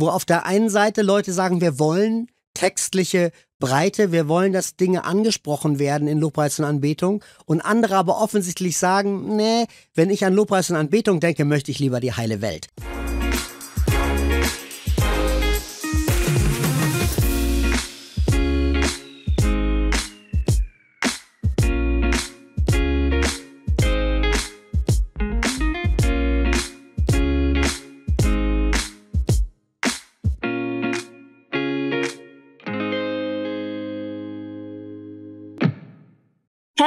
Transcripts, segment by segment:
wo auf der einen Seite Leute sagen, wir wollen textliche Breite, wir wollen, dass Dinge angesprochen werden in Lobpreis und Anbetung und andere aber offensichtlich sagen, nee, wenn ich an Lobpreis und Anbetung denke, möchte ich lieber die heile Welt.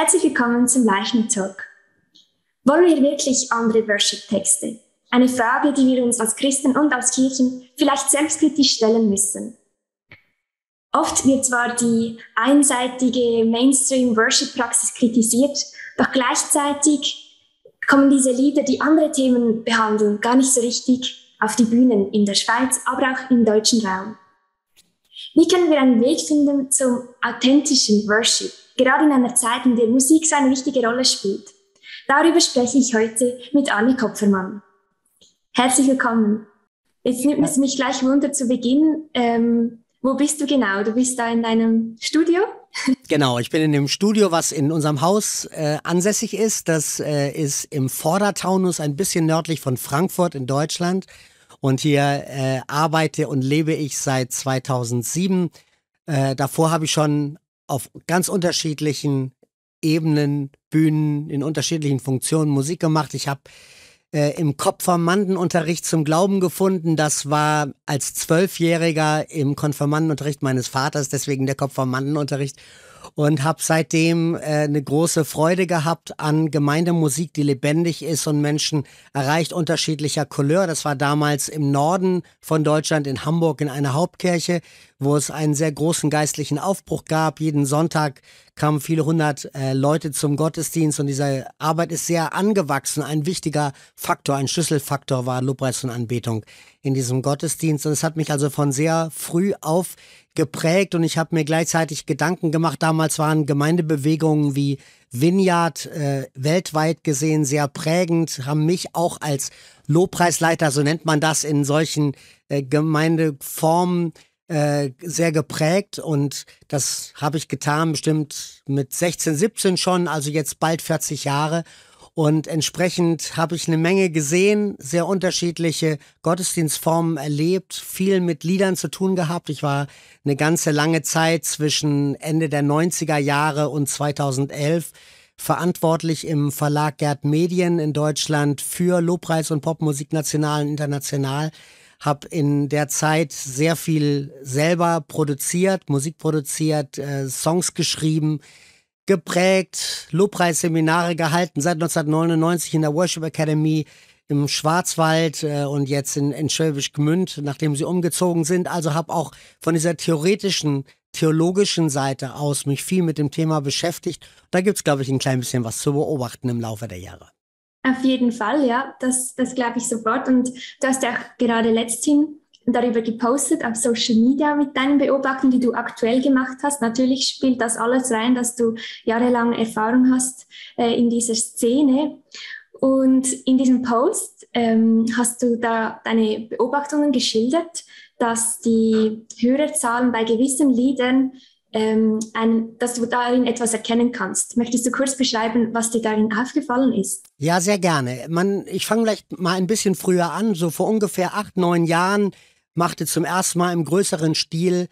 Herzlich willkommen zum Leichen Talk. Wollen wir wirklich andere Worship-Texte? Eine Frage, die wir uns als Christen und als Kirchen vielleicht selbstkritisch stellen müssen. Oft wird zwar die einseitige Mainstream-Worship-Praxis kritisiert, doch gleichzeitig kommen diese Lieder, die andere Themen behandeln, gar nicht so richtig auf die Bühnen in der Schweiz, aber auch im deutschen Raum. Wie können wir einen Weg finden zum authentischen Worship? gerade in einer Zeit, in der Musik so eine wichtige Rolle spielt. Darüber spreche ich heute mit Anne Kopfermann. Herzlich willkommen. Jetzt nimmt es mich gleich wunder zu Beginn. Ähm, wo bist du genau? Du bist da in deinem Studio? Genau, ich bin in dem Studio, was in unserem Haus äh, ansässig ist. Das äh, ist im Vordertaunus, ein bisschen nördlich von Frankfurt in Deutschland. Und hier äh, arbeite und lebe ich seit 2007. Äh, davor habe ich schon auf ganz unterschiedlichen Ebenen, Bühnen, in unterschiedlichen Funktionen Musik gemacht. Ich habe äh, im Kopfformandenunterricht zum Glauben gefunden. Das war als Zwölfjähriger im Konfirmandenunterricht meines Vaters, deswegen der Kopfformandenunterricht und habe seitdem äh, eine große Freude gehabt an Gemeindemusik, die lebendig ist und Menschen erreicht unterschiedlicher Couleur. Das war damals im Norden von Deutschland in Hamburg in einer Hauptkirche, wo es einen sehr großen geistlichen Aufbruch gab. Jeden Sonntag kamen viele hundert äh, Leute zum Gottesdienst und diese Arbeit ist sehr angewachsen. Ein wichtiger Faktor, ein Schlüsselfaktor war Lobpreis und Anbetung in diesem Gottesdienst. Und es hat mich also von sehr früh auf geprägt und ich habe mir gleichzeitig Gedanken gemacht. Damals waren Gemeindebewegungen wie Vineyard äh, weltweit gesehen sehr prägend, haben mich auch als Lobpreisleiter, so nennt man das in solchen äh, Gemeindeformen, äh, sehr geprägt und das habe ich getan, bestimmt mit 16, 17 schon, also jetzt bald 40 Jahre. Und entsprechend habe ich eine Menge gesehen, sehr unterschiedliche Gottesdienstformen erlebt, viel mit Liedern zu tun gehabt. Ich war eine ganze lange Zeit zwischen Ende der 90er Jahre und 2011 verantwortlich im Verlag Gerd Medien in Deutschland für Lobpreis und Popmusik national und international. Hab in der Zeit sehr viel selber produziert, Musik produziert, äh, Songs geschrieben, geprägt, Lobpreisseminare gehalten, seit 1999 in der Worship Academy im Schwarzwald äh, und jetzt in, in Schwäbisch Gmünd, nachdem sie umgezogen sind. Also habe auch von dieser theoretischen, theologischen Seite aus mich viel mit dem Thema beschäftigt. Da gibt es, glaube ich, ein klein bisschen was zu beobachten im Laufe der Jahre. Auf jeden Fall, ja, das, das glaube ich sofort. Und du hast ja auch gerade letzthin darüber gepostet auf Social Media mit deinen Beobachtungen, die du aktuell gemacht hast. Natürlich spielt das alles rein, dass du jahrelang Erfahrung hast äh, in dieser Szene. Und in diesem Post ähm, hast du da deine Beobachtungen geschildert, dass die Hörerzahlen bei gewissen Liedern, ähm, ein, dass du darin etwas erkennen kannst. Möchtest du kurz beschreiben, was dir darin aufgefallen ist? Ja, sehr gerne. Man, ich fange vielleicht mal ein bisschen früher an. So vor ungefähr acht, neun Jahren machte zum ersten Mal im größeren Stil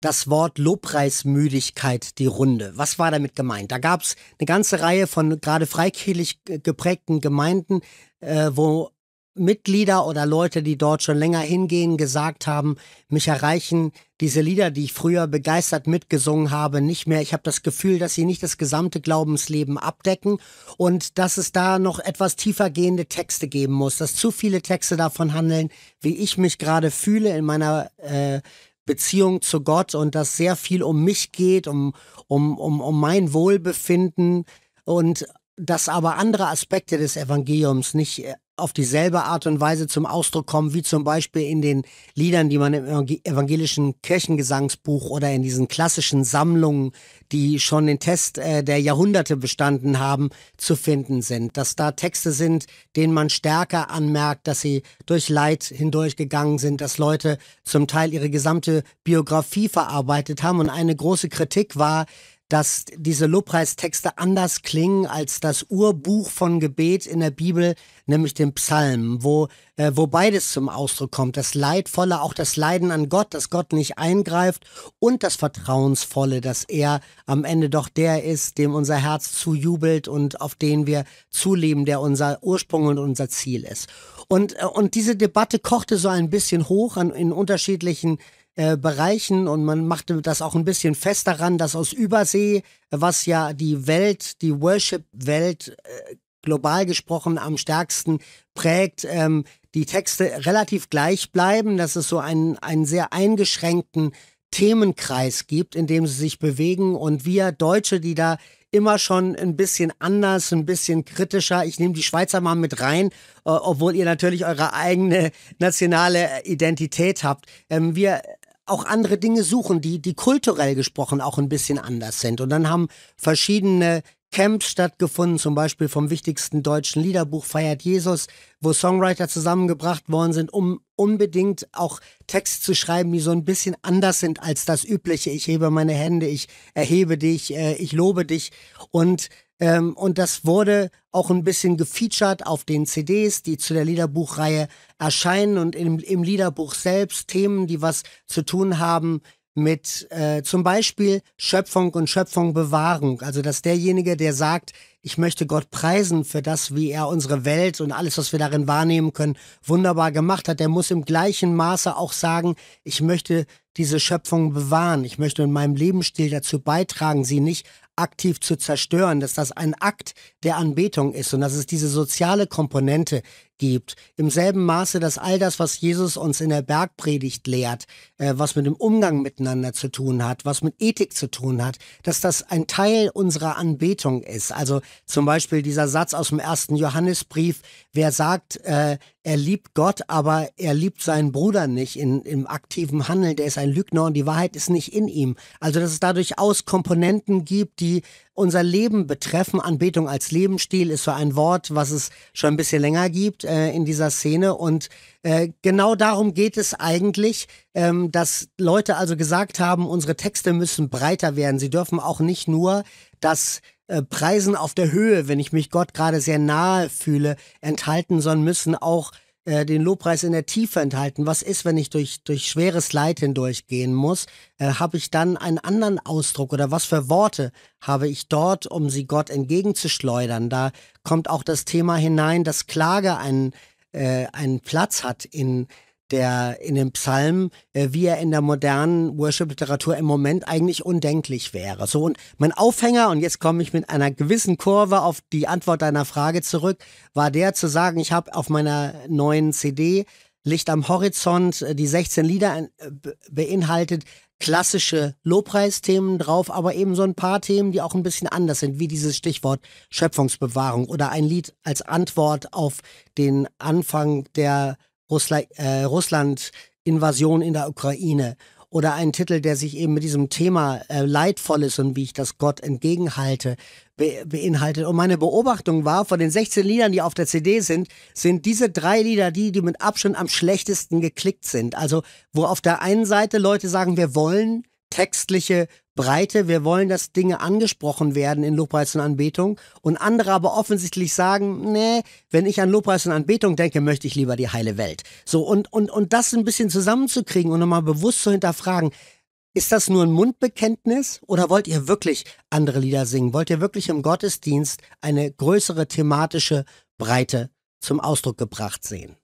das Wort Lobpreismüdigkeit die Runde. Was war damit gemeint? Da gab es eine ganze Reihe von gerade freikirchlich geprägten Gemeinden, äh, wo Mitglieder oder Leute, die dort schon länger hingehen, gesagt haben, mich erreichen diese Lieder, die ich früher begeistert mitgesungen habe, nicht mehr. Ich habe das Gefühl, dass sie nicht das gesamte Glaubensleben abdecken und dass es da noch etwas tiefer gehende Texte geben muss, dass zu viele Texte davon handeln, wie ich mich gerade fühle in meiner äh, Beziehung zu Gott und dass sehr viel um mich geht, um, um, um, um mein Wohlbefinden und dass aber andere Aspekte des Evangeliums nicht äh, auf dieselbe Art und Weise zum Ausdruck kommen, wie zum Beispiel in den Liedern, die man im evangelischen Kirchengesangsbuch oder in diesen klassischen Sammlungen, die schon den Test äh, der Jahrhunderte bestanden haben, zu finden sind. Dass da Texte sind, denen man stärker anmerkt, dass sie durch Leid hindurchgegangen sind, dass Leute zum Teil ihre gesamte Biografie verarbeitet haben. Und eine große Kritik war, dass diese Lobpreistexte anders klingen als das Urbuch von Gebet in der Bibel, nämlich den Psalmen, wo, äh, wo beides zum Ausdruck kommt. Das Leidvolle, auch das Leiden an Gott, dass Gott nicht eingreift und das Vertrauensvolle, dass er am Ende doch der ist, dem unser Herz zujubelt und auf den wir zuleben, der unser Ursprung und unser Ziel ist. Und, äh, und diese Debatte kochte so ein bisschen hoch an, in unterschiedlichen äh, bereichen und man machte das auch ein bisschen fest daran, dass aus Übersee, was ja die Welt, die Worship-Welt äh, global gesprochen am stärksten prägt, ähm, die Texte relativ gleich bleiben, dass es so einen, einen sehr eingeschränkten Themenkreis gibt, in dem sie sich bewegen und wir Deutsche, die da immer schon ein bisschen anders, ein bisschen kritischer. Ich nehme die Schweizer mal mit rein, äh, obwohl ihr natürlich eure eigene nationale Identität habt. Ähm, wir auch andere Dinge suchen, die, die kulturell gesprochen auch ein bisschen anders sind. Und dann haben verschiedene Camps stattgefunden, zum Beispiel vom wichtigsten deutschen Liederbuch Feiert Jesus, wo Songwriter zusammengebracht worden sind, um unbedingt auch Texte zu schreiben, die so ein bisschen anders sind als das übliche. Ich hebe meine Hände, ich erhebe dich, äh, ich lobe dich. Und ähm, und das wurde auch ein bisschen gefeatured auf den CDs, die zu der Liederbuchreihe erscheinen und im, im Liederbuch selbst Themen, die was zu tun haben mit äh, zum Beispiel Schöpfung und Schöpfungbewahrung. Also dass derjenige, der sagt, ich möchte Gott preisen für das, wie er unsere Welt und alles, was wir darin wahrnehmen können, wunderbar gemacht hat, der muss im gleichen Maße auch sagen, ich möchte diese Schöpfung bewahren, ich möchte in meinem Lebensstil dazu beitragen, sie nicht aktiv zu zerstören, dass das ein Akt der Anbetung ist und dass es diese soziale Komponente gibt, im selben Maße, dass all das, was Jesus uns in der Bergpredigt lehrt, äh, was mit dem Umgang miteinander zu tun hat, was mit Ethik zu tun hat, dass das ein Teil unserer Anbetung ist. Also zum Beispiel dieser Satz aus dem ersten Johannesbrief, wer sagt, äh, er liebt Gott, aber er liebt seinen Bruder nicht in, im aktiven Handeln, der ist ein Lügner und die Wahrheit ist nicht in ihm. Also dass es da durchaus Komponenten gibt, die unser Leben betreffen. Anbetung als Lebensstil ist so ein Wort, was es schon ein bisschen länger gibt äh, in dieser Szene. Und äh, genau darum geht es eigentlich, ähm, dass Leute also gesagt haben, unsere Texte müssen breiter werden. Sie dürfen auch nicht nur das äh, Preisen auf der Höhe, wenn ich mich Gott gerade sehr nahe fühle, enthalten, sondern müssen auch äh, den Lobpreis in der Tiefe enthalten. Was ist, wenn ich durch, durch schweres Leid hindurchgehen muss? Äh, habe ich dann einen anderen Ausdruck oder was für Worte habe ich dort, um sie Gott entgegenzuschleudern? Da kommt auch das Thema hinein, dass Klage einen, äh, einen Platz hat in der in dem Psalm, äh, wie er in der modernen Worship-Literatur im Moment eigentlich undenklich wäre. So und mein Aufhänger, und jetzt komme ich mit einer gewissen Kurve auf die Antwort deiner Frage zurück, war der zu sagen, ich habe auf meiner neuen CD Licht am Horizont, äh, die 16 Lieder äh, beinhaltet, klassische Lobpreisthemen drauf, aber eben so ein paar Themen, die auch ein bisschen anders sind, wie dieses Stichwort Schöpfungsbewahrung oder ein Lied als Antwort auf den Anfang der Russla äh, Russland Invasion in der Ukraine oder ein Titel, der sich eben mit diesem Thema äh, leidvoll ist und wie ich das Gott entgegenhalte, be beinhaltet. Und meine Beobachtung war, von den 16 Liedern, die auf der CD sind, sind diese drei Lieder die, die mit Abstand am schlechtesten geklickt sind. Also wo auf der einen Seite Leute sagen, wir wollen textliche Breite. Wir wollen, dass Dinge angesprochen werden in Lobpreis und Anbetung und andere aber offensichtlich sagen, nee, wenn ich an Lobpreis und Anbetung denke, möchte ich lieber die heile Welt. So und und und das ein bisschen zusammenzukriegen und nochmal bewusst zu hinterfragen. Ist das nur ein Mundbekenntnis oder wollt ihr wirklich andere Lieder singen? Wollt ihr wirklich im Gottesdienst eine größere thematische Breite zum Ausdruck gebracht sehen?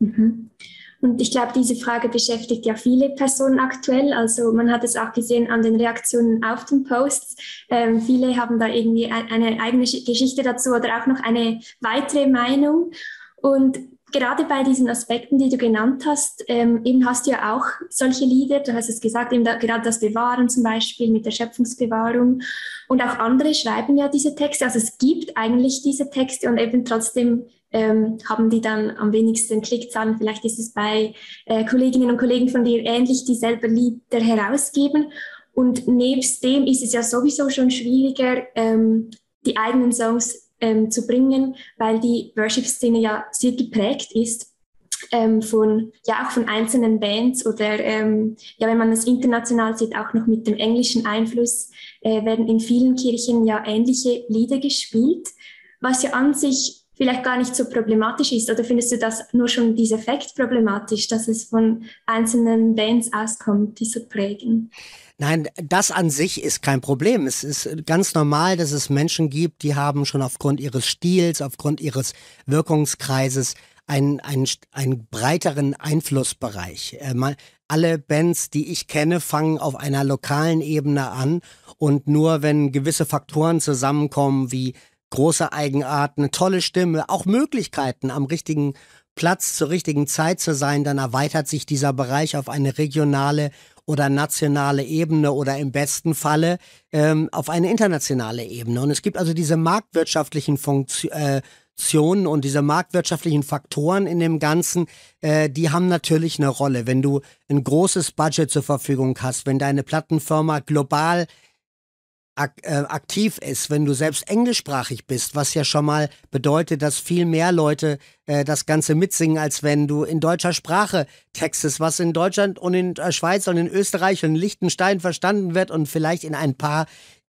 Mhm. Und ich glaube, diese Frage beschäftigt ja viele Personen aktuell. Also man hat es auch gesehen an den Reaktionen auf den Posts. Ähm, viele haben da irgendwie e-, eine eigene Geschichte dazu oder auch noch eine weitere Meinung. Und gerade bei diesen Aspekten, die du genannt hast, ähm, eben hast du ja auch solche Lieder, du hast es gesagt, eben da, gerade das Bewahren zum Beispiel mit der Schöpfungsbewahrung und auch andere schreiben ja diese Texte, also es gibt eigentlich diese Texte und eben trotzdem ähm, haben die dann am wenigsten Klickzahlen. Vielleicht ist es bei äh, Kolleginnen und Kollegen von dir ähnlich, die selber Lieder herausgeben. Und nebst dem ist es ja sowieso schon schwieriger, ähm, die eigenen Songs ähm, zu bringen, weil die Worship-Szene ja sehr geprägt ist. Ähm, von, ja auch von einzelnen Bands oder ähm, ja, wenn man es international sieht, auch noch mit dem englischen Einfluss, äh, werden in vielen Kirchen ja ähnliche Lieder gespielt, was ja an sich vielleicht gar nicht so problematisch ist? Oder findest du das nur schon dieser Effekt problematisch, dass es von einzelnen Bands auskommt, die so prägen? Nein, das an sich ist kein Problem. Es ist ganz normal, dass es Menschen gibt, die haben schon aufgrund ihres Stils, aufgrund ihres Wirkungskreises einen, einen, einen breiteren Einflussbereich. Äh, mal, alle Bands, die ich kenne, fangen auf einer lokalen Ebene an und nur wenn gewisse Faktoren zusammenkommen wie große Eigenart, eine tolle Stimme, auch Möglichkeiten am richtigen Platz zur richtigen Zeit zu sein, dann erweitert sich dieser Bereich auf eine regionale oder nationale Ebene oder im besten Falle ähm, auf eine internationale Ebene. Und es gibt also diese marktwirtschaftlichen Funktionen äh, und diese marktwirtschaftlichen Faktoren in dem Ganzen, äh, die haben natürlich eine Rolle. Wenn du ein großes Budget zur Verfügung hast, wenn deine Plattenfirma global ak äh, aktiv ist, wenn du selbst englischsprachig bist, was ja schon mal bedeutet, dass viel mehr Leute äh, das Ganze mitsingen, als wenn du in deutscher Sprache textest, was in Deutschland und in der äh, Schweiz und in Österreich und in Liechtenstein verstanden wird und vielleicht in ein paar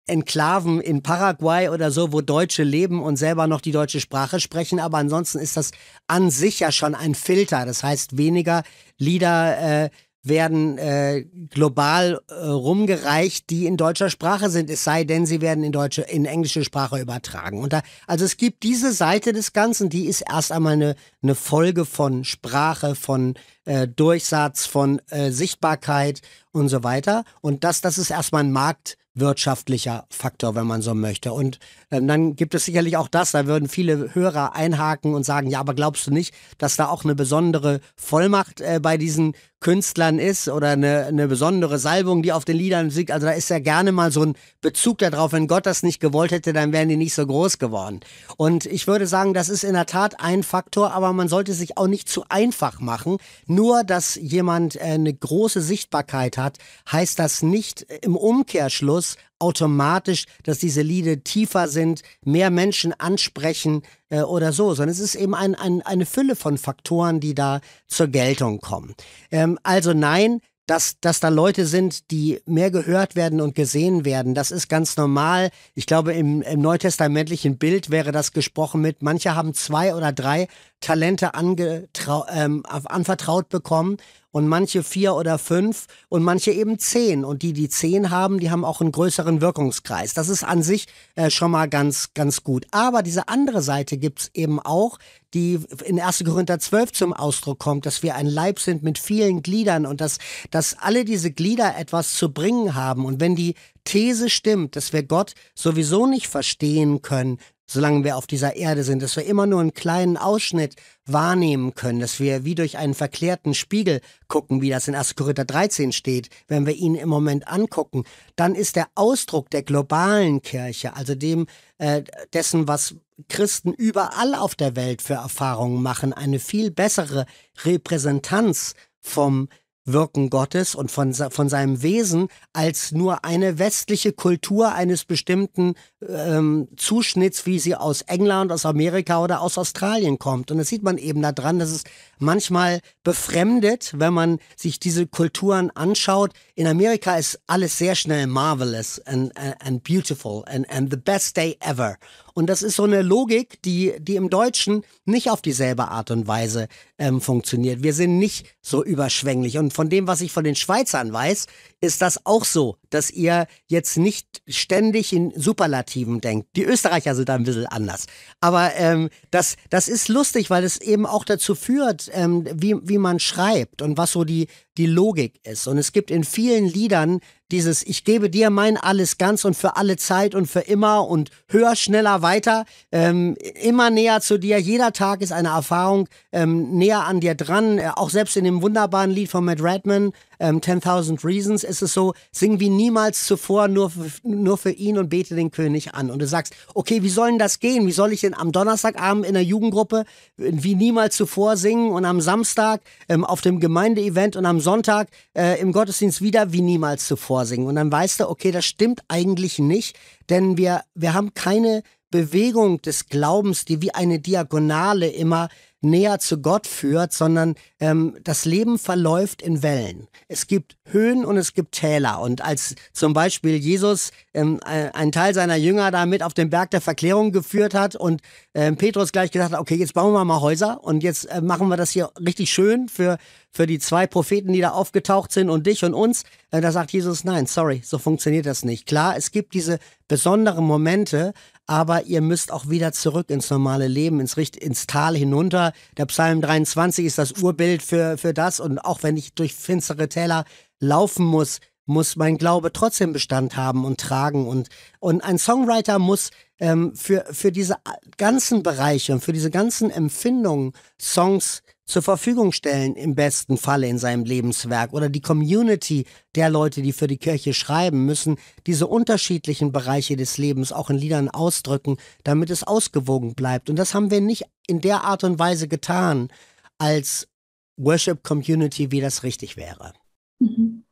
Enklaven in Paraguay oder so, wo Deutsche leben und selber noch die deutsche Sprache sprechen. Aber ansonsten ist das an sich ja schon ein Filter. Das heißt, weniger Lieder äh, werden äh, global äh, rumgereicht, die in deutscher Sprache sind, es sei denn, sie werden in deutsche, in englische Sprache übertragen. Und da, also es gibt diese Seite des Ganzen, die ist erst einmal eine, eine Folge von Sprache, von äh, Durchsatz, von äh, Sichtbarkeit und so weiter. Und das, das ist erstmal ein marktwirtschaftlicher Faktor, wenn man so möchte. Und ähm, dann gibt es sicherlich auch das, da würden viele Hörer einhaken und sagen, ja, aber glaubst du nicht, dass da auch eine besondere Vollmacht äh, bei diesen Künstlern ist oder eine, eine besondere Salbung, die auf den Liedern siegt. Also da ist ja gerne mal so ein Bezug darauf. Wenn Gott das nicht gewollt hätte, dann wären die nicht so groß geworden. Und ich würde sagen, das ist in der Tat ein Faktor, aber man sollte sich auch nicht zu einfach machen. Nur, dass jemand äh, eine große Sichtbarkeit hat, heißt das nicht im Umkehrschluss automatisch, dass diese Lieder tiefer sind, mehr Menschen ansprechen äh, oder so, sondern es ist eben ein, ein, eine Fülle von Faktoren, die da zur Geltung kommen. Ähm, also nein, dass, dass da Leute sind, die mehr gehört werden und gesehen werden. Das ist ganz normal. Ich glaube, im, im neutestamentlichen Bild wäre das gesprochen mit, manche haben zwei oder drei Talente ähm, anvertraut bekommen und manche vier oder fünf und manche eben zehn. Und die, die zehn haben, die haben auch einen größeren Wirkungskreis. Das ist an sich äh, schon mal ganz, ganz gut. Aber diese andere Seite gibt's eben auch, die in 1. Korinther 12 zum Ausdruck kommt, dass wir ein Leib sind mit vielen Gliedern und dass, dass alle diese Glieder etwas zu bringen haben. Und wenn die These stimmt, dass wir Gott sowieso nicht verstehen können, solange wir auf dieser Erde sind, dass wir immer nur einen kleinen Ausschnitt wahrnehmen können, dass wir wie durch einen verklärten Spiegel gucken, wie das in 1. Korinther 13 steht, wenn wir ihn im Moment angucken, dann ist der Ausdruck der globalen Kirche, also dem äh, dessen, was Christen überall auf der Welt für Erfahrungen machen, eine viel bessere Repräsentanz vom Wirken Gottes und von, von seinem Wesen als nur eine westliche Kultur eines bestimmten ähm, Zuschnitts, wie sie aus England, aus Amerika oder aus Australien kommt. Und das sieht man eben daran, dass es manchmal befremdet, wenn man sich diese Kulturen anschaut. In Amerika ist alles sehr schnell marvelous and, and, and beautiful and, and the best day ever. Und das ist so eine Logik, die, die im Deutschen nicht auf dieselbe Art und Weise ähm, funktioniert. Wir sind nicht so überschwänglich. Und von dem, was ich von den Schweizern weiß, ist das auch so, dass ihr jetzt nicht ständig in Superlativen denkt. Die Österreicher sind da ein bisschen anders. Aber ähm, das, das ist lustig, weil es eben auch dazu führt, ähm, wie, wie man schreibt und was so die, die Logik ist. Und es gibt in vielen Liedern dieses Ich gebe dir mein alles ganz und für alle Zeit und für immer und höher, schneller, weiter, ähm, immer näher zu dir. Jeder Tag ist eine Erfahrung ähm, näher an dir dran. Äh, auch selbst in dem wunderbaren Lied von Matt Redman, ähm, 10.000 Reasons, ist es so, sing wie niemals zuvor nur für, nur für ihn und bete den König an. Und du sagst, okay, wie soll denn das gehen? Wie soll ich denn am Donnerstagabend in der Jugendgruppe äh, wie niemals zuvor singen und am Samstag ähm, auf dem Gemeindeevent und am Sonntag äh, im Gottesdienst wieder wie niemals zuvor? vorsingen. Und dann weißt du, okay, das stimmt eigentlich nicht, denn wir, wir haben keine Bewegung des Glaubens, die wie eine Diagonale immer näher zu Gott führt, sondern ähm, das Leben verläuft in Wellen. Es gibt Höhen und es gibt Täler. Und als zum Beispiel Jesus ähm, äh, einen Teil seiner Jünger da mit auf den Berg der Verklärung geführt hat und ähm, Petrus gleich gesagt hat, okay, jetzt bauen wir mal Häuser und jetzt äh, machen wir das hier richtig schön für, für die zwei Propheten, die da aufgetaucht sind und dich und uns, äh, da sagt Jesus, nein, sorry, so funktioniert das nicht. Klar, es gibt diese besonderen Momente, aber ihr müsst auch wieder zurück ins normale Leben, ins, Richt ins Tal hinunter. Der Psalm 23 ist das Urbild für, für das und auch wenn ich durch finstere Täler laufen muss, muss mein Glaube trotzdem Bestand haben und tragen und, und ein Songwriter muss ähm, für, für diese ganzen Bereiche und für diese ganzen Empfindungen Songs zur Verfügung stellen, im besten Falle in seinem Lebenswerk oder die Community der Leute, die für die Kirche schreiben, müssen diese unterschiedlichen Bereiche des Lebens auch in Liedern ausdrücken, damit es ausgewogen bleibt. Und das haben wir nicht in der Art und Weise getan, als Worship Community, wie das richtig wäre. Mhm.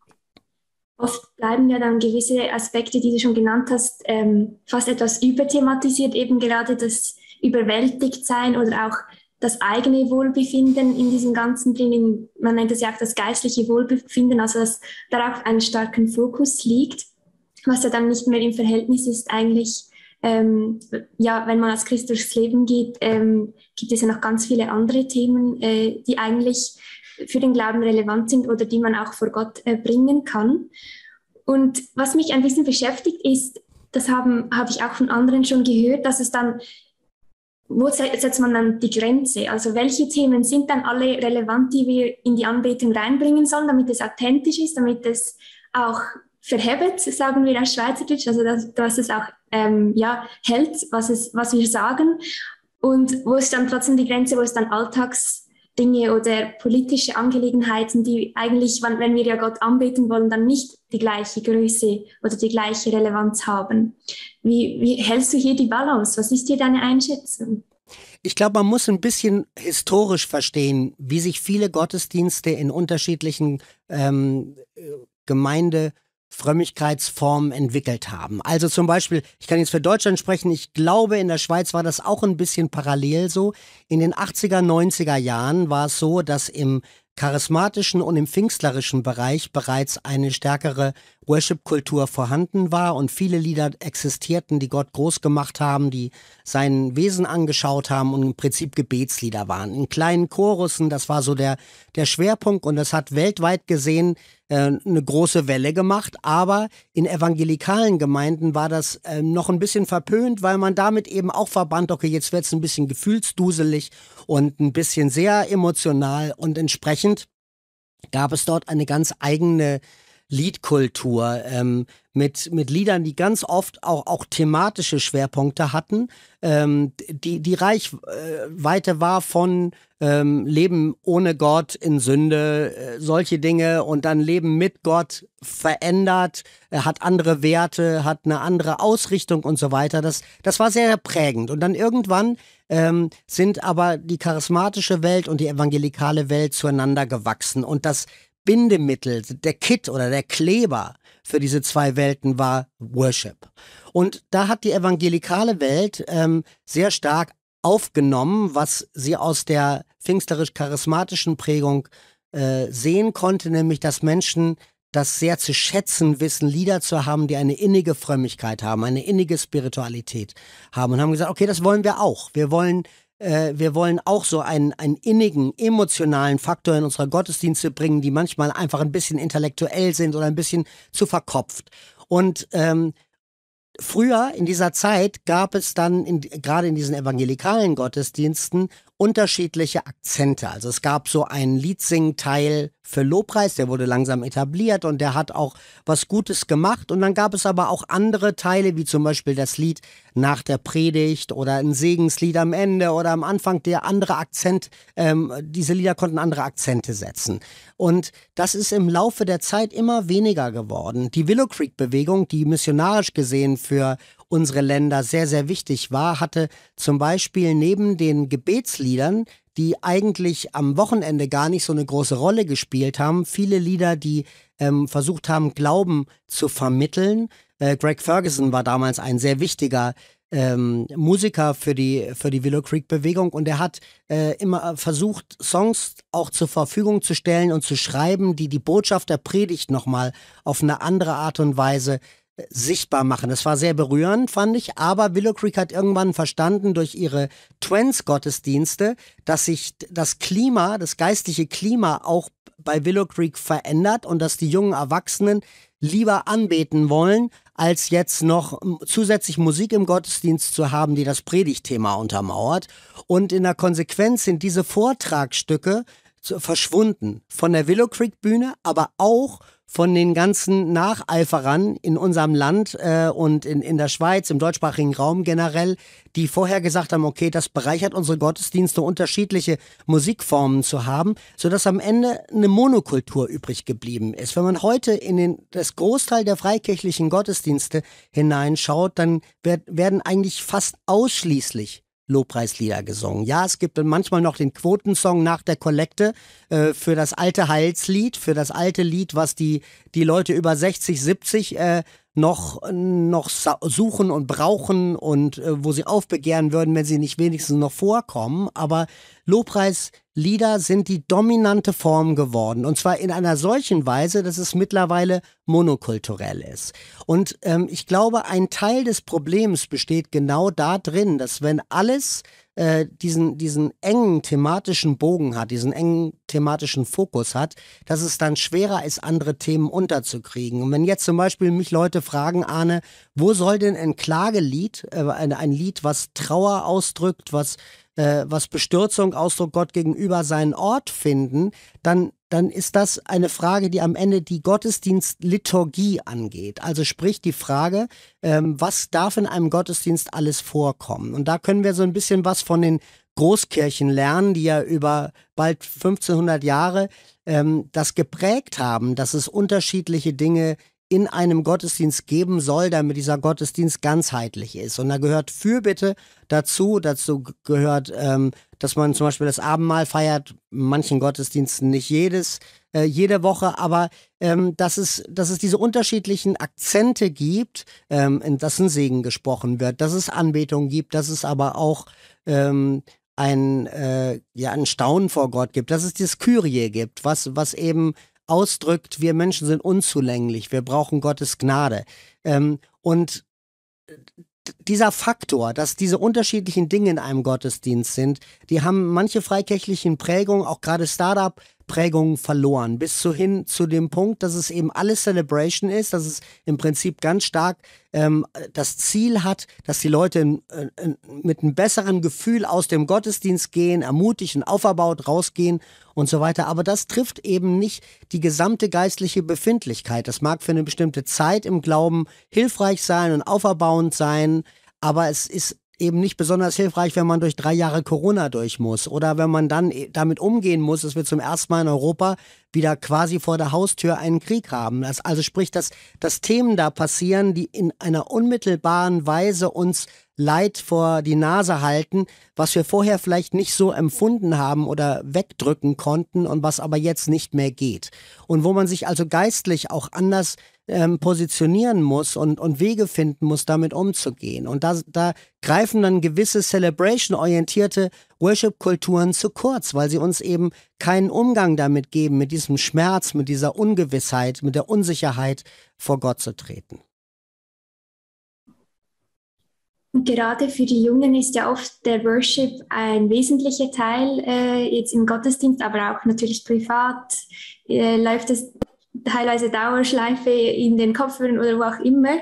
Oft bleiben ja dann gewisse Aspekte, die du schon genannt hast, ähm, fast etwas überthematisiert, eben gerade das überwältigt sein oder auch das eigene Wohlbefinden in diesem Ganzen drinnen, man nennt es ja auch das geistliche Wohlbefinden, also dass darauf einen starken Fokus liegt, was ja dann nicht mehr im Verhältnis ist eigentlich, ähm, ja, wenn man als Christ durchs Leben geht, ähm, gibt es ja noch ganz viele andere Themen, äh, die eigentlich für den Glauben relevant sind oder die man auch vor Gott äh, bringen kann. Und was mich ein bisschen beschäftigt ist, das habe hab ich auch von anderen schon gehört, dass es dann wo setzt man dann die Grenze? Also welche Themen sind dann alle relevant, die wir in die Anbetung reinbringen sollen, damit es authentisch ist, damit es auch verhebt, sagen wir auf Schweizerdeutsch, also dass, dass es auch ähm, ja, hält, was, es, was wir sagen. Und wo ist dann trotzdem die Grenze, wo ist dann alltags Dinge oder politische Angelegenheiten, die eigentlich, wenn wir ja Gott anbeten wollen, dann nicht die gleiche Größe oder die gleiche Relevanz haben. Wie, wie hältst du hier die Balance? Was ist hier deine Einschätzung? Ich glaube, man muss ein bisschen historisch verstehen, wie sich viele Gottesdienste in unterschiedlichen ähm, äh, Gemeinde Frömmigkeitsformen entwickelt haben. Also zum Beispiel, ich kann jetzt für Deutschland sprechen, ich glaube, in der Schweiz war das auch ein bisschen parallel so. In den 80er, 90er Jahren war es so, dass im charismatischen und im pfingstlerischen Bereich bereits eine stärkere Worship-Kultur vorhanden war und viele Lieder existierten, die Gott groß gemacht haben, die sein Wesen angeschaut haben und im Prinzip Gebetslieder waren. In kleinen Chorussen, das war so der, der Schwerpunkt und das hat weltweit gesehen äh, eine große Welle gemacht, aber in evangelikalen Gemeinden war das äh, noch ein bisschen verpönt, weil man damit eben auch verband, okay, jetzt wird es ein bisschen gefühlsduselig und ein bisschen sehr emotional und entsprechend gab es dort eine ganz eigene Liedkultur ähm, mit, mit Liedern, die ganz oft auch, auch thematische Schwerpunkte hatten. Ähm, die, die Reichweite äh, war von ähm, Leben ohne Gott in Sünde, äh, solche Dinge und dann Leben mit Gott verändert, äh, hat andere Werte, hat eine andere Ausrichtung und so weiter. Das, das war sehr prägend. Und dann irgendwann ähm, sind aber die charismatische Welt und die evangelikale Welt zueinander gewachsen. Und das Bindemittel, der Kit oder der Kleber für diese zwei Welten war Worship. Und da hat die evangelikale Welt ähm, sehr stark aufgenommen, was sie aus der pfingsterisch-charismatischen Prägung äh, sehen konnte, nämlich dass Menschen das sehr zu schätzen wissen, Lieder zu haben, die eine innige Frömmigkeit haben, eine innige Spiritualität haben und haben gesagt, okay, das wollen wir auch. Wir wollen äh, wir wollen auch so einen, einen innigen, emotionalen Faktor in unsere Gottesdienste bringen, die manchmal einfach ein bisschen intellektuell sind oder ein bisschen zu verkopft. Und ähm, früher in dieser Zeit gab es dann in, gerade in diesen evangelikalen Gottesdiensten unterschiedliche Akzente. Also es gab so einen Leadsing-Teil für Lobpreis, der wurde langsam etabliert und der hat auch was Gutes gemacht. Und dann gab es aber auch andere Teile, wie zum Beispiel das Lied nach der Predigt oder ein Segenslied am Ende oder am Anfang, der andere Akzent, ähm, diese Lieder konnten andere Akzente setzen. Und das ist im Laufe der Zeit immer weniger geworden. Die Willow Creek-Bewegung, die missionarisch gesehen für unsere Länder sehr, sehr wichtig war, hatte zum Beispiel neben den Gebetsliedern, die eigentlich am Wochenende gar nicht so eine große Rolle gespielt haben, viele Lieder, die ähm, versucht haben, Glauben zu vermitteln. Äh, Greg Ferguson war damals ein sehr wichtiger ähm, Musiker für die, für die Willow Creek Bewegung und er hat äh, immer versucht, Songs auch zur Verfügung zu stellen und zu schreiben, die die Botschaft der Predigt nochmal auf eine andere Art und Weise sichtbar machen. Das war sehr berührend, fand ich. Aber Willow Creek hat irgendwann verstanden durch ihre twins gottesdienste dass sich das Klima, das geistliche Klima auch bei Willow Creek verändert und dass die jungen Erwachsenen lieber anbeten wollen, als jetzt noch zusätzlich Musik im Gottesdienst zu haben, die das Predigtthema untermauert. Und in der Konsequenz sind diese Vortragsstücke verschwunden von der Willow Creek Bühne, aber auch von den ganzen Nacheiferern in unserem Land äh, und in, in der Schweiz, im deutschsprachigen Raum generell, die vorher gesagt haben, okay, das bereichert unsere Gottesdienste, unterschiedliche Musikformen zu haben, sodass am Ende eine Monokultur übrig geblieben ist. Wenn man heute in den, das Großteil der freikirchlichen Gottesdienste hineinschaut, dann werd, werden eigentlich fast ausschließlich Lobpreislieder gesungen. Ja, es gibt manchmal noch den Quotensong nach der Kollekte äh, für das alte Heilslied, für das alte Lied, was die, die Leute über 60, 70 äh, noch, noch suchen und brauchen und äh, wo sie aufbegehren würden, wenn sie nicht wenigstens noch vorkommen. Aber Lobpreislieder sind die dominante Form geworden. Und zwar in einer solchen Weise, dass es mittlerweile monokulturell ist. Und ähm, ich glaube, ein Teil des Problems besteht genau darin, dass wenn alles äh, diesen, diesen engen thematischen Bogen hat, diesen engen thematischen Fokus hat, dass es dann schwerer ist, andere Themen unterzukriegen. Und wenn jetzt zum Beispiel mich Leute fragen, Arne, wo soll denn ein Klagelied, äh, ein, ein Lied, was Trauer ausdrückt, was äh, was Bestürzung, ausdrückt, Gott gegenüber seinen Ort finden, dann dann ist das eine Frage, die am Ende die Gottesdienstliturgie angeht. Also sprich die Frage, ähm, was darf in einem Gottesdienst alles vorkommen? Und da können wir so ein bisschen was von den Großkirchen lernen, die ja über bald 1500 Jahre ähm, das geprägt haben, dass es unterschiedliche Dinge in einem Gottesdienst geben soll, damit dieser Gottesdienst ganzheitlich ist. Und da gehört Fürbitte dazu, dazu gehört ähm, dass man zum Beispiel das Abendmahl feiert, manchen Gottesdiensten nicht jedes, äh, jede Woche, aber ähm, dass, es, dass es diese unterschiedlichen Akzente gibt, ähm, in dass ein Segen gesprochen wird, dass es Anbetung gibt, dass es aber auch ähm, ein, äh, ja, ein Staunen vor Gott gibt, dass es dieses Kyrie gibt, was, was eben ausdrückt, wir Menschen sind unzulänglich, wir brauchen Gottes Gnade. Ähm, und dieser Faktor, dass diese unterschiedlichen Dinge in einem Gottesdienst sind, die haben manche freikirchlichen Prägungen, auch gerade Startup, Prägungen verloren. Bis zu hin zu dem Punkt, dass es eben alles Celebration ist, dass es im Prinzip ganz stark ähm, das Ziel hat, dass die Leute in, äh, in, mit einem besseren Gefühl aus dem Gottesdienst gehen, ermutigen, auferbaut, rausgehen und so weiter. Aber das trifft eben nicht die gesamte geistliche Befindlichkeit. Das mag für eine bestimmte Zeit im Glauben hilfreich sein und auferbauend sein, aber es ist eben nicht besonders hilfreich, wenn man durch drei Jahre Corona durch muss oder wenn man dann eh, damit umgehen muss, dass wir zum ersten Mal in Europa wieder quasi vor der Haustür einen Krieg haben. Das, also sprich, dass, dass Themen da passieren, die in einer unmittelbaren Weise uns Leid vor die Nase halten, was wir vorher vielleicht nicht so empfunden haben oder wegdrücken konnten und was aber jetzt nicht mehr geht. Und wo man sich also geistlich auch anders ähm, positionieren muss und, und Wege finden muss, damit umzugehen. Und da, da greifen dann gewisse Celebration-orientierte Worship-Kulturen zu kurz, weil sie uns eben keinen Umgang damit geben, mit diesem Schmerz, mit dieser Ungewissheit, mit der Unsicherheit vor Gott zu treten. Und gerade für die Jungen ist ja oft der Worship ein wesentlicher Teil, äh, jetzt im Gottesdienst, aber auch natürlich privat. Äh, läuft es teilweise Dauerschleife in den Kopfhörern oder wo auch immer.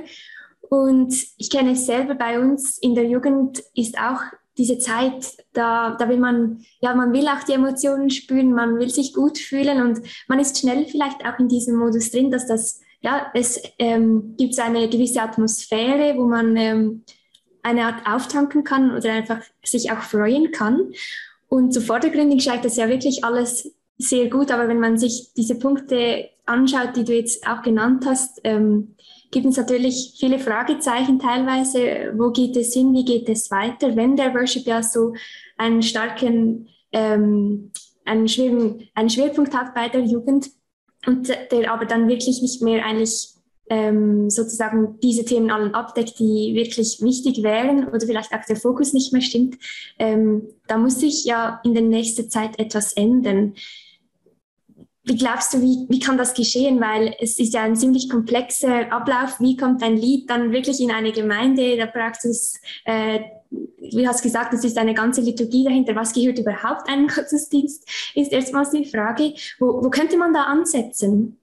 Und ich kenne es selber, bei uns in der Jugend ist auch diese Zeit, da, da will man, ja, man will auch die Emotionen spüren, man will sich gut fühlen und man ist schnell vielleicht auch in diesem Modus drin, dass das, ja, es ähm, gibt eine gewisse Atmosphäre, wo man ähm, eine Art auftanken kann oder einfach sich auch freuen kann. Und zu vordergründig scheint das ja wirklich alles sehr gut, aber wenn man sich diese Punkte anschaut, die du jetzt auch genannt hast, ähm, gibt es natürlich viele Fragezeichen teilweise. Wo geht es hin? Wie geht es weiter? Wenn der Worship ja so einen starken, ähm, einen, schweren, einen Schwerpunkt hat bei der Jugend und der aber dann wirklich nicht mehr eigentlich ähm, sozusagen diese Themen allen abdeckt, die wirklich wichtig wären oder vielleicht auch der Fokus nicht mehr stimmt, ähm, da muss sich ja in der nächsten Zeit etwas ändern. Wie glaubst du, wie, wie kann das geschehen? Weil es ist ja ein ziemlich komplexer Ablauf. Wie kommt ein Lied dann wirklich in eine Gemeinde? Da braucht es, äh, wie hast du gesagt, es ist eine ganze Liturgie dahinter. Was gehört überhaupt einem Gottesdienst? Ist erstmals die Frage. Wo, wo könnte man da ansetzen?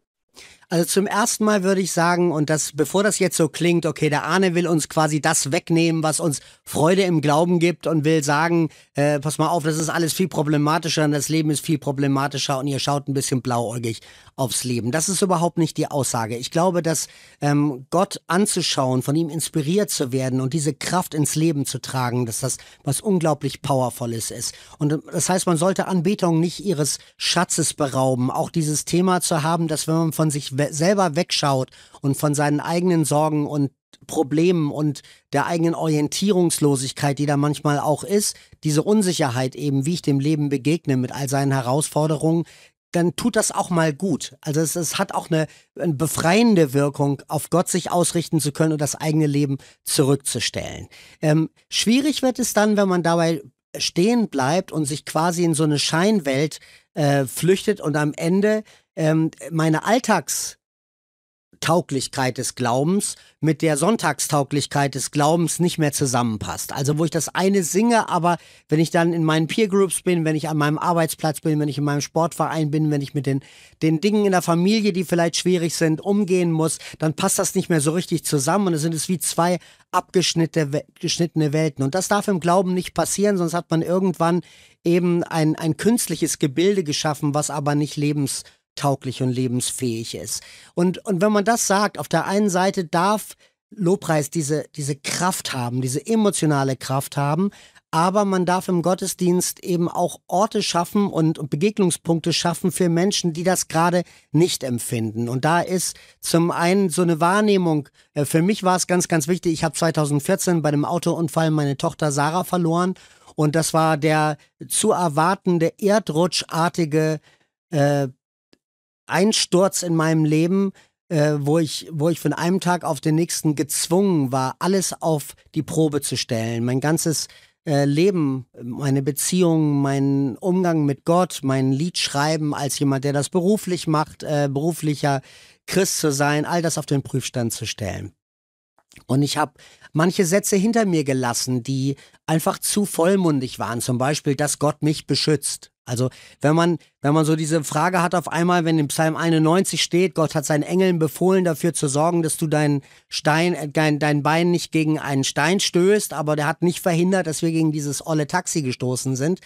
Also zum ersten Mal würde ich sagen, und das, bevor das jetzt so klingt, okay, der Arne will uns quasi das wegnehmen, was uns Freude im Glauben gibt und will sagen, äh, pass mal auf, das ist alles viel problematischer und das Leben ist viel problematischer und ihr schaut ein bisschen blauäugig aufs Leben. Das ist überhaupt nicht die Aussage. Ich glaube, dass ähm, Gott anzuschauen, von ihm inspiriert zu werden und diese Kraft ins Leben zu tragen, dass das was unglaublich Powervolles ist. Und das heißt, man sollte Anbetung nicht ihres Schatzes berauben. Auch dieses Thema zu haben, dass wenn man von sich selber wegschaut und von seinen eigenen Sorgen und Problemen und der eigenen Orientierungslosigkeit, die da manchmal auch ist, diese Unsicherheit eben, wie ich dem Leben begegne mit all seinen Herausforderungen, dann tut das auch mal gut. Also es, es hat auch eine, eine, befreiende Wirkung, auf Gott sich ausrichten zu können und das eigene Leben zurückzustellen. Ähm, schwierig wird es dann, wenn man dabei stehen bleibt und sich quasi in so eine Scheinwelt äh, flüchtet und am Ende ähm, meine Alltagstauglichkeit des Glaubens mit der Sonntagstauglichkeit des Glaubens nicht mehr zusammenpasst. Also wo ich das eine singe, aber wenn ich dann in meinen Peer Groups bin, wenn ich an meinem Arbeitsplatz bin, wenn ich in meinem Sportverein bin, wenn ich mit den, den Dingen in der Familie, die vielleicht schwierig sind, umgehen muss, dann passt das nicht mehr so richtig zusammen und es sind es wie zwei abgeschnittene Welten. Und das darf im Glauben nicht passieren, sonst hat man irgendwann eben ein, ein künstliches Gebilde geschaffen, was aber nicht lebens tauglich und lebensfähig ist. Und, und wenn man das sagt, auf der einen Seite darf Lobpreis diese, diese Kraft haben, diese emotionale Kraft haben, aber man darf im Gottesdienst eben auch Orte schaffen und, und Begegnungspunkte schaffen für Menschen, die das gerade nicht empfinden. Und da ist zum einen so eine Wahrnehmung, äh, für mich war es ganz, ganz wichtig, ich habe 2014 bei einem Autounfall meine Tochter Sarah verloren und das war der zu erwartende erdrutschartige äh, Einsturz in meinem Leben, äh, wo, ich, wo ich von einem Tag auf den nächsten gezwungen war, alles auf die Probe zu stellen. Mein ganzes äh, Leben, meine Beziehungen, mein Umgang mit Gott, mein Liedschreiben als jemand, der das beruflich macht, äh, beruflicher Christ zu sein, all das auf den Prüfstand zu stellen. Und ich habe manche Sätze hinter mir gelassen, die einfach zu vollmundig waren. Zum Beispiel, dass Gott mich beschützt. Also wenn man, wenn man so diese Frage hat auf einmal, wenn im Psalm 91 steht, Gott hat seinen Engeln befohlen, dafür zu sorgen, dass du dein, Stein, äh, dein, dein Bein nicht gegen einen Stein stößt, aber der hat nicht verhindert, dass wir gegen dieses olle Taxi gestoßen sind,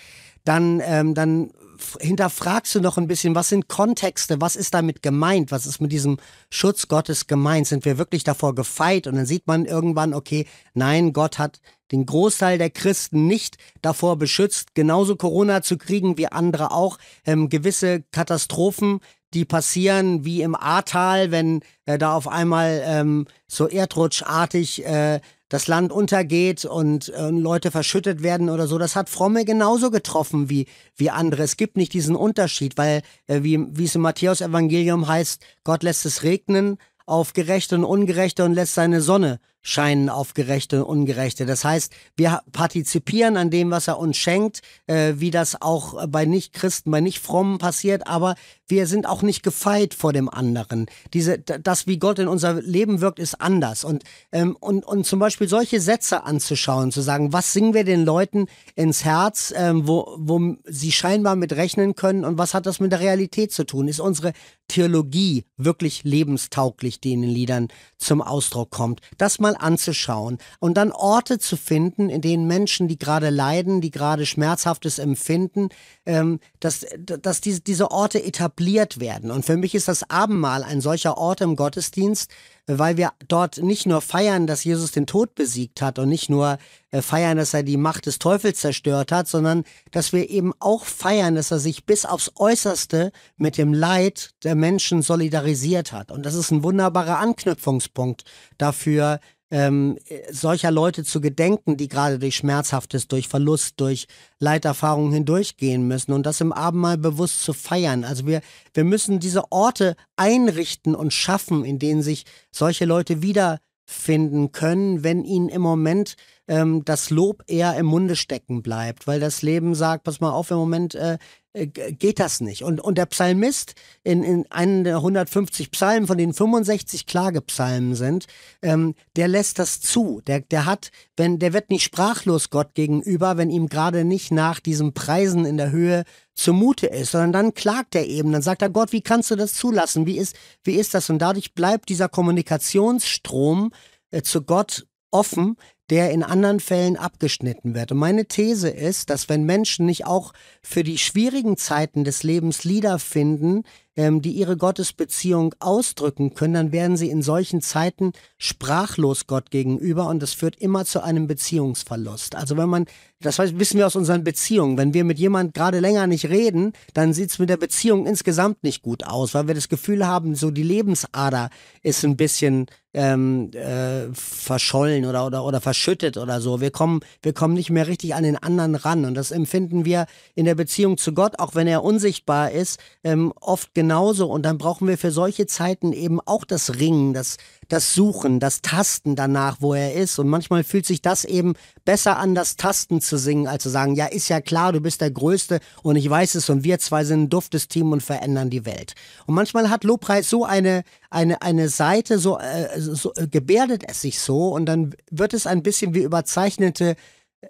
dann, ähm, dann hinterfragst du noch ein bisschen, was sind Kontexte, was ist damit gemeint, was ist mit diesem Schutz Gottes gemeint, sind wir wirklich davor gefeit und dann sieht man irgendwann, okay, nein, Gott hat den Großteil der Christen nicht davor beschützt, genauso Corona zu kriegen wie andere auch, ähm, gewisse Katastrophen, die passieren wie im Ahrtal, wenn äh, da auf einmal ähm, so erdrutschartig äh, das Land untergeht und äh, Leute verschüttet werden oder so. Das hat Fromme genauso getroffen wie, wie andere. Es gibt nicht diesen Unterschied, weil, äh, wie, wie es im Matthäus-Evangelium heißt, Gott lässt es regnen auf Gerechte und Ungerechte und lässt seine Sonne scheinen auf Gerechte und Ungerechte. Das heißt, wir partizipieren an dem, was er uns schenkt, äh, wie das auch bei Nichtchristen, bei Nichtfrommen passiert, aber wir sind auch nicht gefeit vor dem anderen. Diese, das, wie Gott in unser Leben wirkt, ist anders. Und, ähm, und, und zum Beispiel solche Sätze anzuschauen, zu sagen, was singen wir den Leuten ins Herz, ähm, wo, wo sie scheinbar mit rechnen können und was hat das mit der Realität zu tun? Ist unsere Theologie wirklich lebenstauglich, die in den Liedern zum Ausdruck kommt? Das mal anzuschauen und dann Orte zu finden, in denen Menschen, die gerade leiden, die gerade Schmerzhaftes empfinden, ähm, dass, dass diese, diese Orte etabliert werden. Und für mich ist das Abendmahl ein solcher Ort im Gottesdienst, weil wir dort nicht nur feiern, dass Jesus den Tod besiegt hat und nicht nur äh, feiern, dass er die Macht des Teufels zerstört hat, sondern dass wir eben auch feiern, dass er sich bis aufs Äußerste mit dem Leid der Menschen solidarisiert hat. Und das ist ein wunderbarer Anknüpfungspunkt dafür, ähm, solcher Leute zu gedenken, die gerade durch Schmerzhaftes, durch Verlust, durch Leiterfahrungen hindurchgehen müssen und das im Abendmahl bewusst zu feiern. Also wir, wir müssen diese Orte einrichten und schaffen, in denen sich solche Leute wiederfinden können, wenn ihnen im Moment ähm, das Lob eher im Munde stecken bleibt, weil das Leben sagt, pass mal auf, im Moment äh, äh, geht das nicht. Und, und der Psalmist in, in einem der 150 Psalmen, von denen 65 Klagepsalmen sind, ähm, der lässt das zu. Der, der hat, wenn, der wird nicht sprachlos Gott gegenüber, wenn ihm gerade nicht nach diesem Preisen in der Höhe zumute ist, sondern dann klagt er eben, dann sagt er Gott, wie kannst du das zulassen? Wie ist, wie ist das? Und dadurch bleibt dieser Kommunikationsstrom äh, zu Gott offen, der in anderen Fällen abgeschnitten wird. Und meine These ist, dass wenn Menschen nicht auch für die schwierigen Zeiten des Lebens Lieder finden, ähm, die ihre Gottesbeziehung ausdrücken können, dann werden sie in solchen Zeiten sprachlos Gott gegenüber und das führt immer zu einem Beziehungsverlust. Also wenn man, das wissen wir aus unseren Beziehungen, wenn wir mit jemand gerade länger nicht reden, dann sieht's mit der Beziehung insgesamt nicht gut aus, weil wir das Gefühl haben, so die Lebensader ist ein bisschen ähm, äh, verschollen oder, oder, oder verschollen überschüttet oder so. Wir kommen, wir kommen nicht mehr richtig an den anderen ran. Und das empfinden wir in der Beziehung zu Gott, auch wenn er unsichtbar ist, ähm, oft genauso. Und dann brauchen wir für solche Zeiten eben auch das Ringen, das, das Suchen, das Tasten danach, wo er ist. Und manchmal fühlt sich das eben besser an, das Tasten zu singen, als zu sagen, ja, ist ja klar, du bist der Größte und ich weiß es und wir zwei sind ein duftes Team und verändern die Welt. Und manchmal hat Lobpreis so eine, eine, eine Seite, so, äh, so äh, gebärdet es sich so und dann wird es ein bisschen wie überzeichnete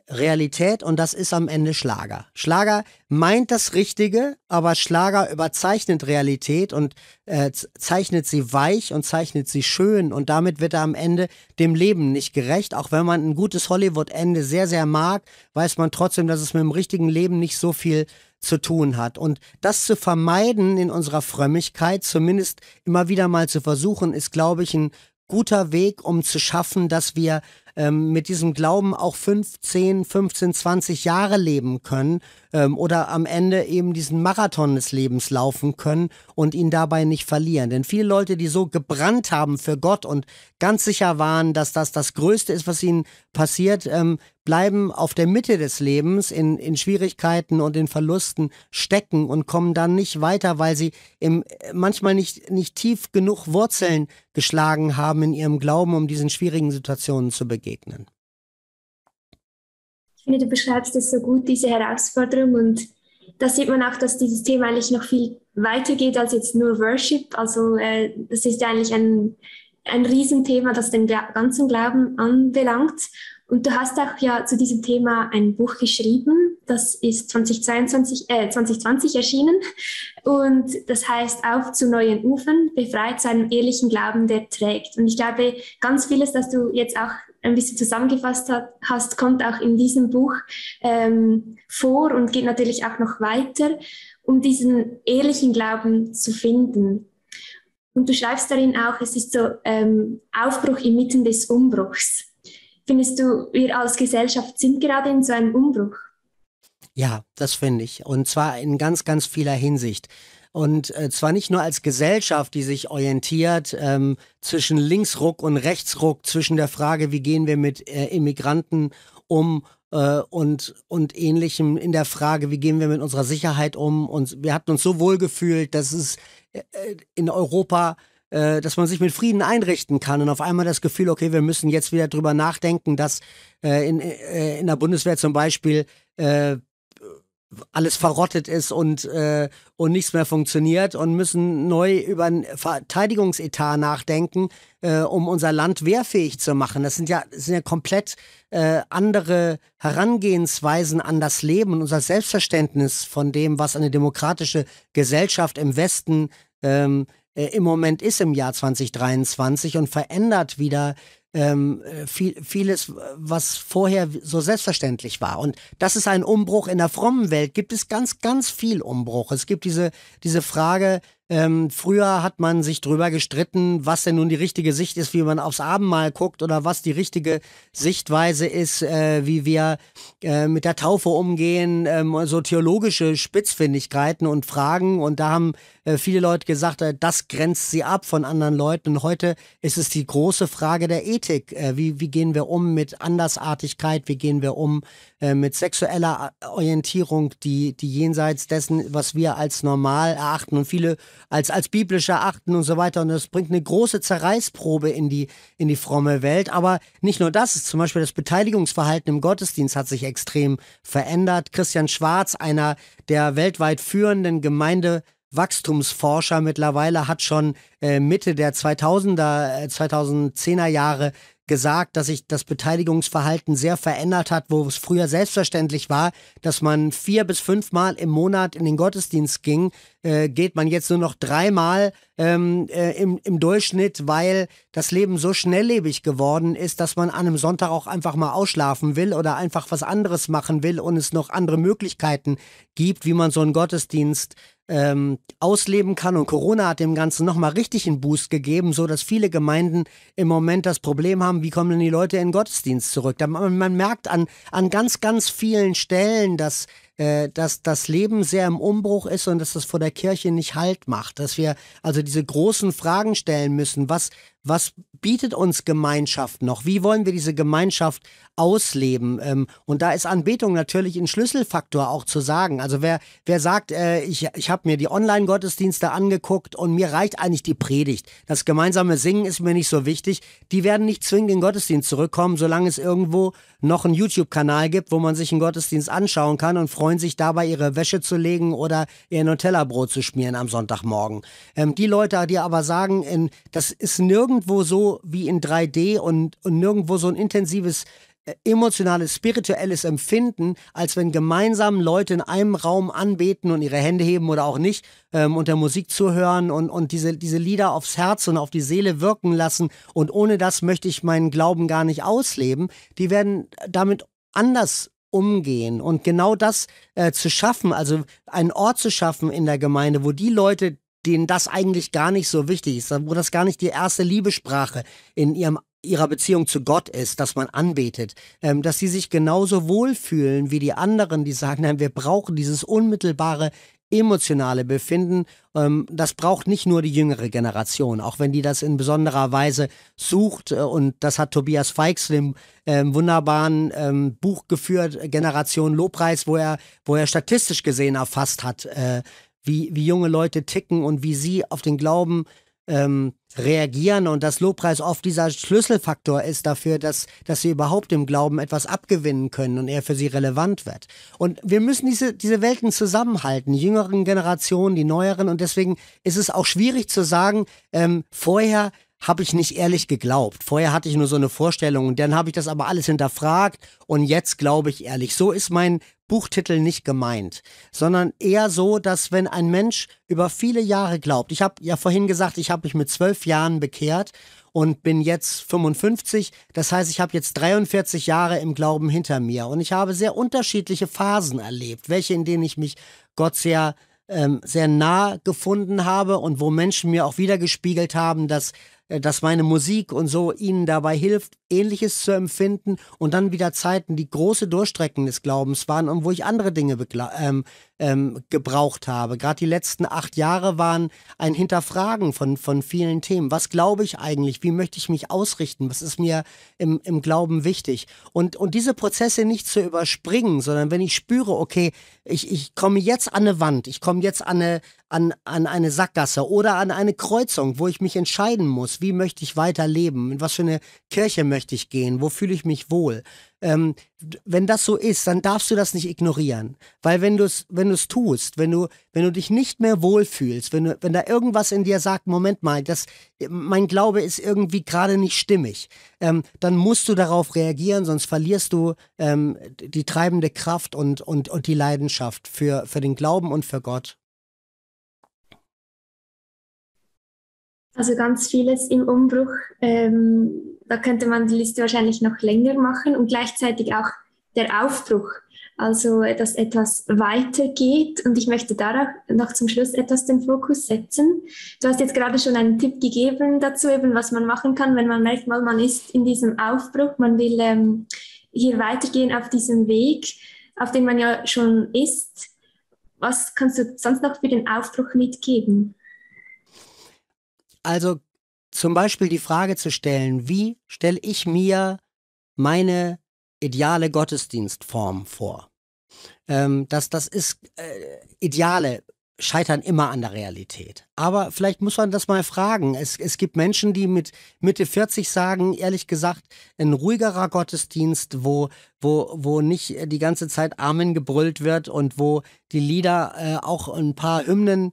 Realität und das ist am Ende Schlager. Schlager meint das Richtige, aber Schlager überzeichnet Realität und äh, zeichnet sie weich und zeichnet sie schön und damit wird er am Ende dem Leben nicht gerecht. Auch wenn man ein gutes Hollywood-Ende sehr, sehr mag, weiß man trotzdem, dass es mit dem richtigen Leben nicht so viel zu tun hat. Und das zu vermeiden in unserer Frömmigkeit, zumindest immer wieder mal zu versuchen, ist, glaube ich, ein guter Weg, um zu schaffen, dass wir ähm, mit diesem Glauben auch 5, 10, 15, 20 Jahre leben können, ähm, oder am Ende eben diesen Marathon des Lebens laufen können und ihn dabei nicht verlieren. Denn viele Leute, die so gebrannt haben für Gott und ganz sicher waren, dass das das Größte ist, was ihnen passiert, ähm, bleiben auf der Mitte des Lebens in, in Schwierigkeiten und in Verlusten stecken und kommen dann nicht weiter, weil sie im, manchmal nicht, nicht tief genug Wurzeln geschlagen haben in ihrem Glauben, um diesen schwierigen Situationen zu begegnen finde, du beschreibst es so gut, diese Herausforderung. Und da sieht man auch, dass dieses Thema eigentlich noch viel weiter geht als jetzt nur Worship. Also äh, das ist ja eigentlich ein, ein Riesenthema, das den ganzen Glauben anbelangt. Und du hast auch ja zu diesem Thema ein Buch geschrieben. Das ist 2022, äh, 2020 erschienen. Und das heißt Auf zu neuen Ufern, befreit zu einem ehrlichen Glauben, der trägt. Und ich glaube, ganz vieles, das du jetzt auch ein bisschen zusammengefasst hat, hast, kommt auch in diesem Buch ähm, vor und geht natürlich auch noch weiter, um diesen ehrlichen Glauben zu finden. Und du schreibst darin auch, es ist so ähm, Aufbruch inmitten des Umbruchs. Findest du, wir als Gesellschaft sind gerade in so einem Umbruch? Ja, das finde ich. Und zwar in ganz, ganz vieler Hinsicht. Und äh, zwar nicht nur als Gesellschaft, die sich orientiert ähm, zwischen Linksruck und Rechtsruck, zwischen der Frage, wie gehen wir mit äh, Immigranten um äh, und, und ähnlichem, in der Frage, wie gehen wir mit unserer Sicherheit um. Und wir hatten uns so wohl gefühlt, dass es äh, äh, in Europa äh, dass man sich mit Frieden einrichten kann und auf einmal das Gefühl, okay, wir müssen jetzt wieder drüber nachdenken, dass äh, in, äh, in der Bundeswehr zum Beispiel äh, alles verrottet ist und, äh, und nichts mehr funktioniert und müssen neu über einen Verteidigungsetat nachdenken, äh, um unser Land wehrfähig zu machen. Das sind ja, das sind ja komplett äh, andere Herangehensweisen an das Leben und unser Selbstverständnis von dem, was eine demokratische Gesellschaft im Westen ähm, äh, im Moment ist im Jahr 2023 und verändert wieder ähm, äh, viel, vieles, was vorher so selbstverständlich war. Und das ist ein Umbruch. In der frommen Welt gibt es ganz, ganz viel Umbruch. Es gibt diese, diese Frage, ähm, früher hat man sich drüber gestritten, was denn nun die richtige Sicht ist, wie man aufs Abendmahl guckt oder was die richtige Sichtweise ist, äh, wie wir äh, mit der Taufe umgehen, ähm, so theologische Spitzfindigkeiten und Fragen. Und da haben äh, viele Leute gesagt, äh, das grenzt sie ab von anderen Leuten. Und heute ist es die große Frage der Ethik. Äh, wie, wie gehen wir um mit Andersartigkeit? Wie gehen wir um äh, mit sexueller äh, Orientierung, die, die jenseits dessen, was wir als normal erachten und viele als, als biblisch erachten und so weiter. Und das bringt eine große Zerreißprobe in die, in die fromme Welt. Aber nicht nur das, zum Beispiel das Beteiligungsverhalten im Gottesdienst hat sich extrem verändert. Christian Schwarz, einer der weltweit führenden Gemeinde- Wachstumsforscher mittlerweile, hat schon äh, Mitte der 2000er, 2010er äh, Jahre gesagt, dass sich das Beteiligungsverhalten sehr verändert hat, wo es früher selbstverständlich war, dass man vier bis fünfmal im Monat in den Gottesdienst ging, äh, geht man jetzt nur noch dreimal ähm, äh, im, im Durchschnitt, weil das Leben so schnelllebig geworden ist, dass man an einem Sonntag auch einfach mal ausschlafen will oder einfach was anderes machen will und es noch andere Möglichkeiten gibt, wie man so einen Gottesdienst ähm, ausleben kann. Und Corona hat dem Ganzen nochmal richtig einen Boost gegeben, sodass viele Gemeinden im Moment das Problem haben, wie kommen denn die Leute in den Gottesdienst zurück? man, man merkt an, an ganz, ganz vielen Stellen, dass äh, dass das Leben sehr im Umbruch ist und dass das vor der Kirche nicht Halt macht, dass wir also diese großen Fragen stellen müssen, was, was bietet uns Gemeinschaft noch? Wie wollen wir diese Gemeinschaft ausleben. Ähm, und da ist Anbetung natürlich ein Schlüsselfaktor auch zu sagen. Also wer, wer sagt, äh, ich, ich habe mir die Online-Gottesdienste angeguckt und mir reicht eigentlich die Predigt. Das gemeinsame Singen ist mir nicht so wichtig. Die werden nicht zwingend in den Gottesdienst zurückkommen, solange es irgendwo noch einen YouTube-Kanal gibt, wo man sich einen Gottesdienst anschauen kann und freuen sich dabei, ihre Wäsche zu legen oder ihr Nutella-Brot zu schmieren am Sonntagmorgen. Ähm, die Leute, die aber sagen, in, das ist nirgendwo so wie in 3D und, und nirgendwo so ein intensives emotionales, spirituelles Empfinden, als wenn gemeinsam Leute in einem Raum anbeten und ihre Hände heben oder auch nicht ähm, und der Musik zuhören und, und diese, diese Lieder aufs Herz und auf die Seele wirken lassen. Und ohne das möchte ich meinen Glauben gar nicht ausleben. Die werden damit anders umgehen und genau das äh, zu schaffen, also einen Ort zu schaffen in der Gemeinde, wo die Leute, denen das eigentlich gar nicht so wichtig ist, wo das gar nicht die erste Liebesprache in ihrem ihrer Beziehung zu Gott ist, dass man anbetet, ähm, dass sie sich genauso wohlfühlen wie die anderen, die sagen, nein, wir brauchen dieses unmittelbare emotionale Befinden. Ähm, das braucht nicht nur die jüngere Generation, auch wenn die das in besonderer Weise sucht. Äh, und das hat Tobias Feix im äh, wunderbaren ähm, Buch geführt, äh, Generation Lobpreis, wo er, wo er statistisch gesehen erfasst hat, äh, wie, wie junge Leute ticken und wie sie auf den Glauben äh, ähm, reagieren und dass Lobpreis oft dieser Schlüsselfaktor ist dafür, dass, dass sie überhaupt im Glauben etwas abgewinnen können und er für sie relevant wird. Und wir müssen diese, diese Welten zusammenhalten, die jüngeren Generationen, die neueren und deswegen ist es auch schwierig zu sagen, ähm, vorher habe ich nicht ehrlich geglaubt. Vorher hatte ich nur so eine Vorstellung und dann habe ich das aber alles hinterfragt und jetzt glaube ich ehrlich. So ist mein Buchtitel nicht gemeint, sondern eher so, dass wenn ein Mensch über viele Jahre glaubt, ich habe ja vorhin gesagt, ich habe mich mit zwölf Jahren bekehrt und bin jetzt 55, das heißt, ich habe jetzt 43 Jahre im Glauben hinter mir und ich habe sehr unterschiedliche Phasen erlebt, welche in denen ich mich Gott sehr ähm, sehr nah gefunden habe und wo Menschen mir auch wieder gespiegelt haben, dass äh, dass meine Musik und so ihnen dabei hilft, Ähnliches zu empfinden und dann wieder Zeiten, die große Durchstrecken des Glaubens waren und wo ich andere Dinge ähm, ähm, gebraucht habe. Gerade die letzten acht Jahre waren ein Hinterfragen von, von vielen Themen. Was glaube ich eigentlich? Wie möchte ich mich ausrichten? Was ist mir im, im Glauben wichtig? Und, und diese Prozesse nicht zu überspringen, sondern wenn ich spüre, okay, ich, ich komme jetzt an eine Wand, ich komme jetzt an eine, an, an eine Sackgasse oder an eine Kreuzung, wo ich mich entscheiden muss, wie möchte ich weiterleben, in was für eine Kirche möchte ich gehen, wo fühle ich mich wohl. Ähm, wenn das so ist, dann darfst du das nicht ignorieren. Weil wenn du es wenn tust, wenn du, wenn du dich nicht mehr wohlfühlst, wenn, du, wenn da irgendwas in dir sagt, Moment mal, das, mein Glaube ist irgendwie gerade nicht stimmig, ähm, dann musst du darauf reagieren, sonst verlierst du ähm, die treibende Kraft und, und, und die Leidenschaft für, für den Glauben und für Gott. Also ganz vieles im Umbruch. Ähm, da könnte man die Liste wahrscheinlich noch länger machen und gleichzeitig auch der Aufbruch. Also, dass etwas weitergeht. Und ich möchte darauf noch zum Schluss etwas den Fokus setzen. Du hast jetzt gerade schon einen Tipp gegeben dazu, eben was man machen kann, wenn man merkt, mal man ist in diesem Aufbruch, man will ähm, hier weitergehen auf diesem Weg, auf dem man ja schon ist. Was kannst du sonst noch für den Aufbruch mitgeben? Also zum Beispiel die Frage zu stellen, wie stelle ich mir meine ideale Gottesdienstform vor? Ähm, das, das ist äh, ideale scheitern immer an der Realität. Aber vielleicht muss man das mal fragen. Es, es gibt Menschen, die mit Mitte 40 sagen, ehrlich gesagt, ein ruhigerer Gottesdienst, wo, wo, wo nicht die ganze Zeit Amen gebrüllt wird und wo die Lieder äh, auch ein paar Hymnen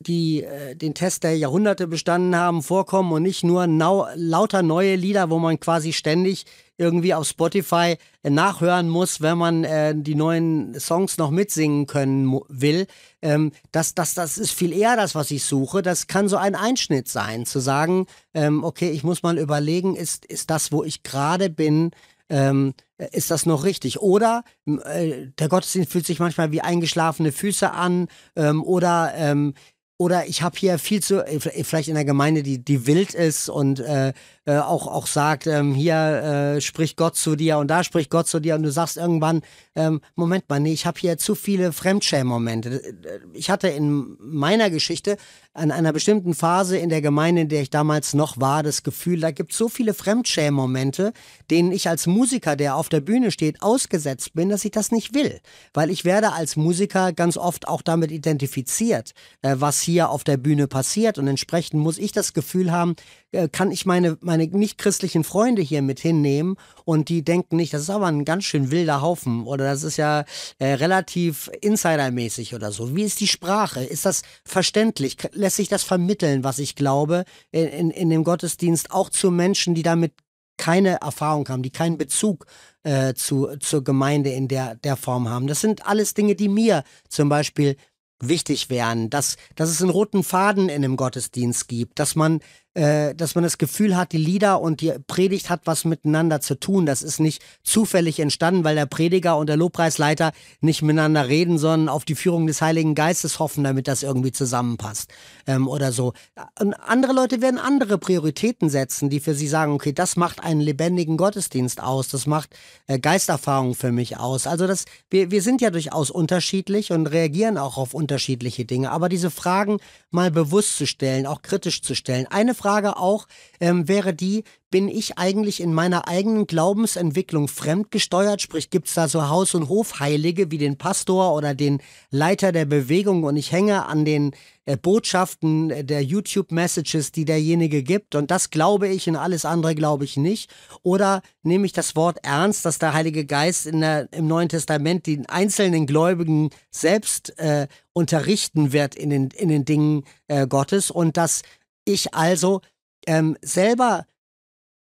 die äh, den Test der Jahrhunderte bestanden haben, vorkommen und nicht nur nau, lauter neue Lieder, wo man quasi ständig irgendwie auf Spotify äh, nachhören muss, wenn man äh, die neuen Songs noch mitsingen können will. Ähm, das, das, das ist viel eher das, was ich suche. Das kann so ein Einschnitt sein, zu sagen, ähm, okay, ich muss mal überlegen, ist, ist das, wo ich gerade bin, ähm, äh, ist das noch richtig? Oder äh, der Gottesdienst fühlt sich manchmal wie eingeschlafene Füße an ähm, oder ähm, oder ich habe hier viel zu, äh, vielleicht in der Gemeinde, die, die wild ist und äh, äh, auch, auch sagt, ähm, hier äh, spricht Gott zu dir und da spricht Gott zu dir und du sagst irgendwann, ähm, Moment mal, nee, ich habe hier zu viele Fremdschämen-Momente. Äh, äh, ich hatte in meiner Geschichte an einer bestimmten Phase in der Gemeinde, in der ich damals noch war, das Gefühl, da gibt es so viele Fremdschämen-Momente, denen ich als Musiker, der auf der Bühne steht, ausgesetzt bin, dass ich das nicht will. Weil ich werde als Musiker ganz oft auch damit identifiziert, äh, was hier auf der Bühne passiert und entsprechend muss ich das Gefühl haben, äh, kann ich meine, meine nicht-christlichen Freunde hier mit hinnehmen und die denken nicht, das ist aber ein ganz schön wilder Haufen oder das ist ja äh, relativ insidermäßig oder so. Wie ist die Sprache? Ist das verständlich? Lässt sich das vermitteln, was ich glaube, in, in, in dem Gottesdienst auch zu Menschen, die damit keine Erfahrung haben, die keinen Bezug äh, zu, zur Gemeinde in der, der Form haben. Das sind alles Dinge, die mir zum Beispiel wichtig wären, dass, dass es einen roten Faden in einem Gottesdienst gibt, dass man äh, dass man das Gefühl hat, die Lieder und die Predigt hat was miteinander zu tun. Das ist nicht zufällig entstanden, weil der Prediger und der Lobpreisleiter nicht miteinander reden, sondern auf die Führung des Heiligen Geistes hoffen, damit das irgendwie zusammenpasst ähm, oder so. Und andere Leute werden andere Prioritäten setzen, die für sie sagen, okay, das macht einen lebendigen Gottesdienst aus, das macht äh, Geisterfahrung für mich aus. Also das, wir, wir sind ja durchaus unterschiedlich und reagieren auch auf unterschiedliche Dinge. Aber diese Fragen mal bewusst zu stellen, auch kritisch zu stellen. Eine Frage auch ähm, wäre die, bin ich eigentlich in meiner eigenen Glaubensentwicklung fremdgesteuert? Sprich, gibt es da so Haus- und Hofheilige wie den Pastor oder den Leiter der Bewegung und ich hänge an den äh, Botschaften äh, der YouTube-Messages, die derjenige gibt und das glaube ich und alles andere glaube ich nicht? Oder nehme ich das Wort ernst, dass der Heilige Geist der, im Neuen Testament den einzelnen Gläubigen selbst äh, unterrichten wird in den, in den Dingen äh, Gottes und dass ich also ähm, selber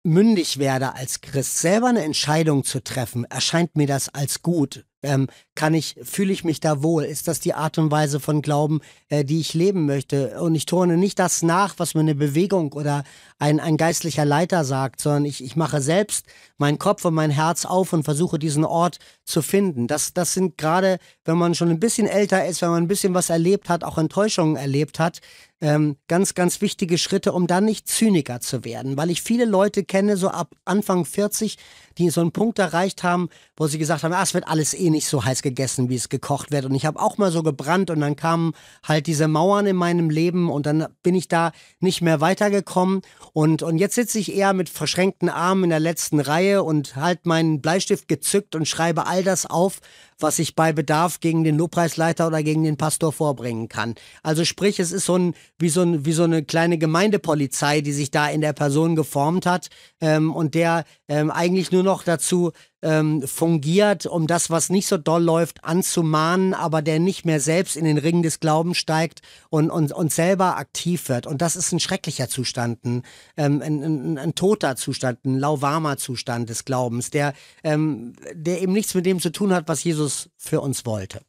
mündig werde als Christ, selber eine Entscheidung zu treffen, erscheint mir das als gut. Ähm, kann ich, fühle ich mich da wohl? Ist das die Art und Weise von Glauben, äh, die ich leben möchte? Und ich turne nicht das nach, was mir eine Bewegung oder ein, ein geistlicher Leiter sagt, sondern ich, ich mache selbst meinen Kopf und mein Herz auf und versuche diesen Ort zu finden. Das, das sind gerade, wenn man schon ein bisschen älter ist, wenn man ein bisschen was erlebt hat, auch Enttäuschungen erlebt hat, ähm, ganz, ganz wichtige Schritte, um dann nicht Zyniker zu werden. Weil ich viele Leute kenne, so ab Anfang 40, die so einen Punkt erreicht haben, wo sie gesagt haben, ah, es wird alles eh nicht so heiß gegessen, wie es gekocht wird. Und ich habe auch mal so gebrannt und dann kamen halt diese Mauern in meinem Leben und dann bin ich da nicht mehr weitergekommen. Und, und jetzt sitze ich eher mit verschränkten Armen in der letzten Reihe und halt meinen Bleistift gezückt und schreibe all das auf, was ich bei Bedarf gegen den Lobpreisleiter oder gegen den Pastor vorbringen kann. Also sprich, es ist so ein, wie so, ein, wie so eine kleine Gemeindepolizei, die sich da in der Person geformt hat ähm, und der ähm, eigentlich nur noch dazu ähm, fungiert, um das, was nicht so doll läuft, anzumahnen, aber der nicht mehr selbst in den Ring des Glaubens steigt und, und, und selber aktiv wird. Und das ist ein schrecklicher Zustand, ein, ähm, ein, ein, ein toter Zustand, ein lauwarmer Zustand des Glaubens, der, ähm, der eben nichts mit dem zu tun hat, was Jesus Jesus für uns wollte?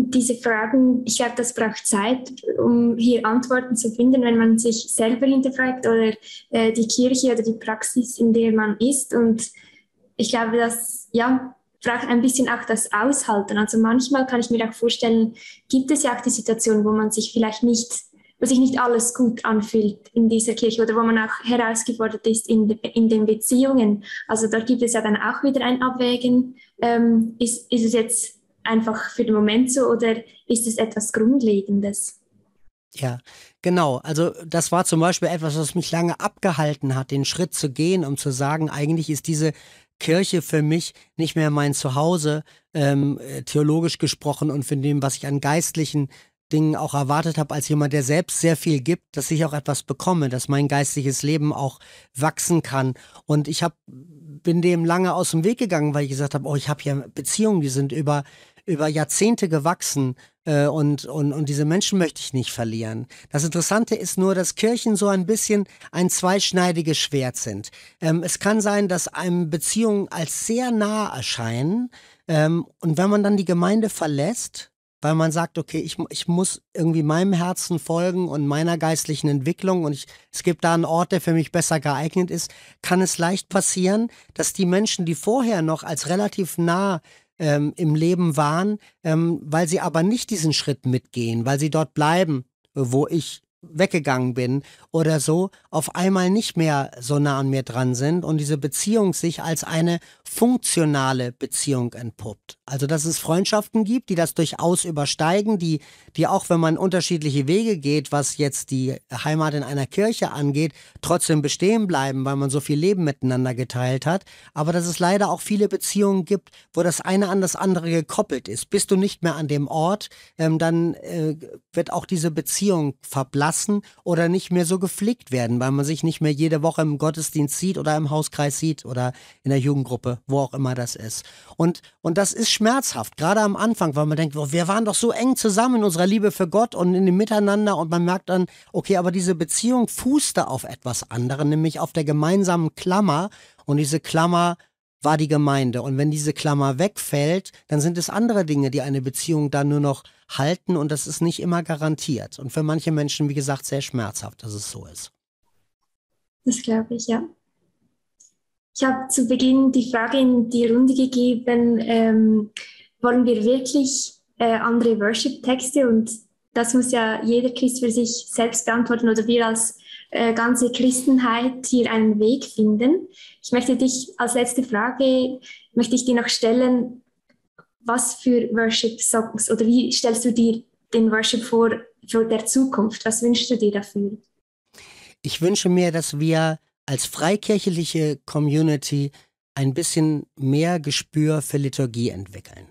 Diese Fragen, ich glaube, das braucht Zeit, um hier Antworten zu finden, wenn man sich selber hinterfragt oder äh, die Kirche oder die Praxis, in der man ist. Und ich glaube, das ja, braucht ein bisschen auch das Aushalten. Also manchmal kann ich mir auch vorstellen, gibt es ja auch die Situation, wo man sich vielleicht nicht wo sich nicht alles gut anfühlt in dieser Kirche oder wo man auch herausgefordert ist in, in den Beziehungen. Also da gibt es ja dann auch wieder ein Abwägen. Ähm, ist, ist es jetzt einfach für den Moment so oder ist es etwas Grundlegendes? Ja, genau. Also das war zum Beispiel etwas, was mich lange abgehalten hat, den Schritt zu gehen, um zu sagen, eigentlich ist diese Kirche für mich nicht mehr mein Zuhause, ähm, äh, theologisch gesprochen und von dem, was ich an geistlichen Dingen auch erwartet habe als jemand, der selbst sehr viel gibt, dass ich auch etwas bekomme, dass mein geistiges Leben auch wachsen kann. Und ich hab, bin dem lange aus dem Weg gegangen, weil ich gesagt habe, oh, ich habe hier Beziehungen, die sind über, über Jahrzehnte gewachsen äh, und, und, und diese Menschen möchte ich nicht verlieren. Das Interessante ist nur, dass Kirchen so ein bisschen ein zweischneidiges Schwert sind. Ähm, es kann sein, dass einem Beziehungen als sehr nah erscheinen. Ähm, und wenn man dann die Gemeinde verlässt, weil man sagt, okay, ich, ich muss irgendwie meinem Herzen folgen und meiner geistlichen Entwicklung und ich, es gibt da einen Ort, der für mich besser geeignet ist, kann es leicht passieren, dass die Menschen, die vorher noch als relativ nah ähm, im Leben waren, ähm, weil sie aber nicht diesen Schritt mitgehen, weil sie dort bleiben, wo ich weggegangen bin oder so, auf einmal nicht mehr so nah an mir dran sind und diese Beziehung sich als eine funktionale Beziehung entpuppt. Also dass es Freundschaften gibt, die das durchaus übersteigen, die, die auch wenn man unterschiedliche Wege geht, was jetzt die Heimat in einer Kirche angeht, trotzdem bestehen bleiben, weil man so viel Leben miteinander geteilt hat. Aber dass es leider auch viele Beziehungen gibt, wo das eine an das andere gekoppelt ist. Bist du nicht mehr an dem Ort, ähm, dann äh, wird auch diese Beziehung verbleiben lassen oder nicht mehr so gepflegt werden, weil man sich nicht mehr jede Woche im Gottesdienst sieht oder im Hauskreis sieht oder in der Jugendgruppe, wo auch immer das ist. Und, und das ist schmerzhaft, gerade am Anfang, weil man denkt, wir waren doch so eng zusammen in unserer Liebe für Gott und in dem Miteinander und man merkt dann, okay, aber diese Beziehung fußte auf etwas anderem, nämlich auf der gemeinsamen Klammer und diese Klammer war die Gemeinde. Und wenn diese Klammer wegfällt, dann sind es andere Dinge, die eine Beziehung dann nur noch halten und das ist nicht immer garantiert. Und für manche Menschen, wie gesagt, sehr schmerzhaft, dass es so ist. Das glaube ich, ja. Ich habe zu Beginn die Frage in die Runde gegeben, ähm, wollen wir wirklich äh, andere Worship-Texte? Und das muss ja jeder Christ für sich selbst beantworten oder wir als äh, ganze Christenheit hier einen Weg finden. Ich möchte dich als letzte Frage, möchte ich dir noch stellen, was für Worship-Songs oder wie stellst du dir den Worship vor, vor der Zukunft? Was wünschst du dir dafür? Ich wünsche mir, dass wir als freikirchliche Community ein bisschen mehr Gespür für Liturgie entwickeln.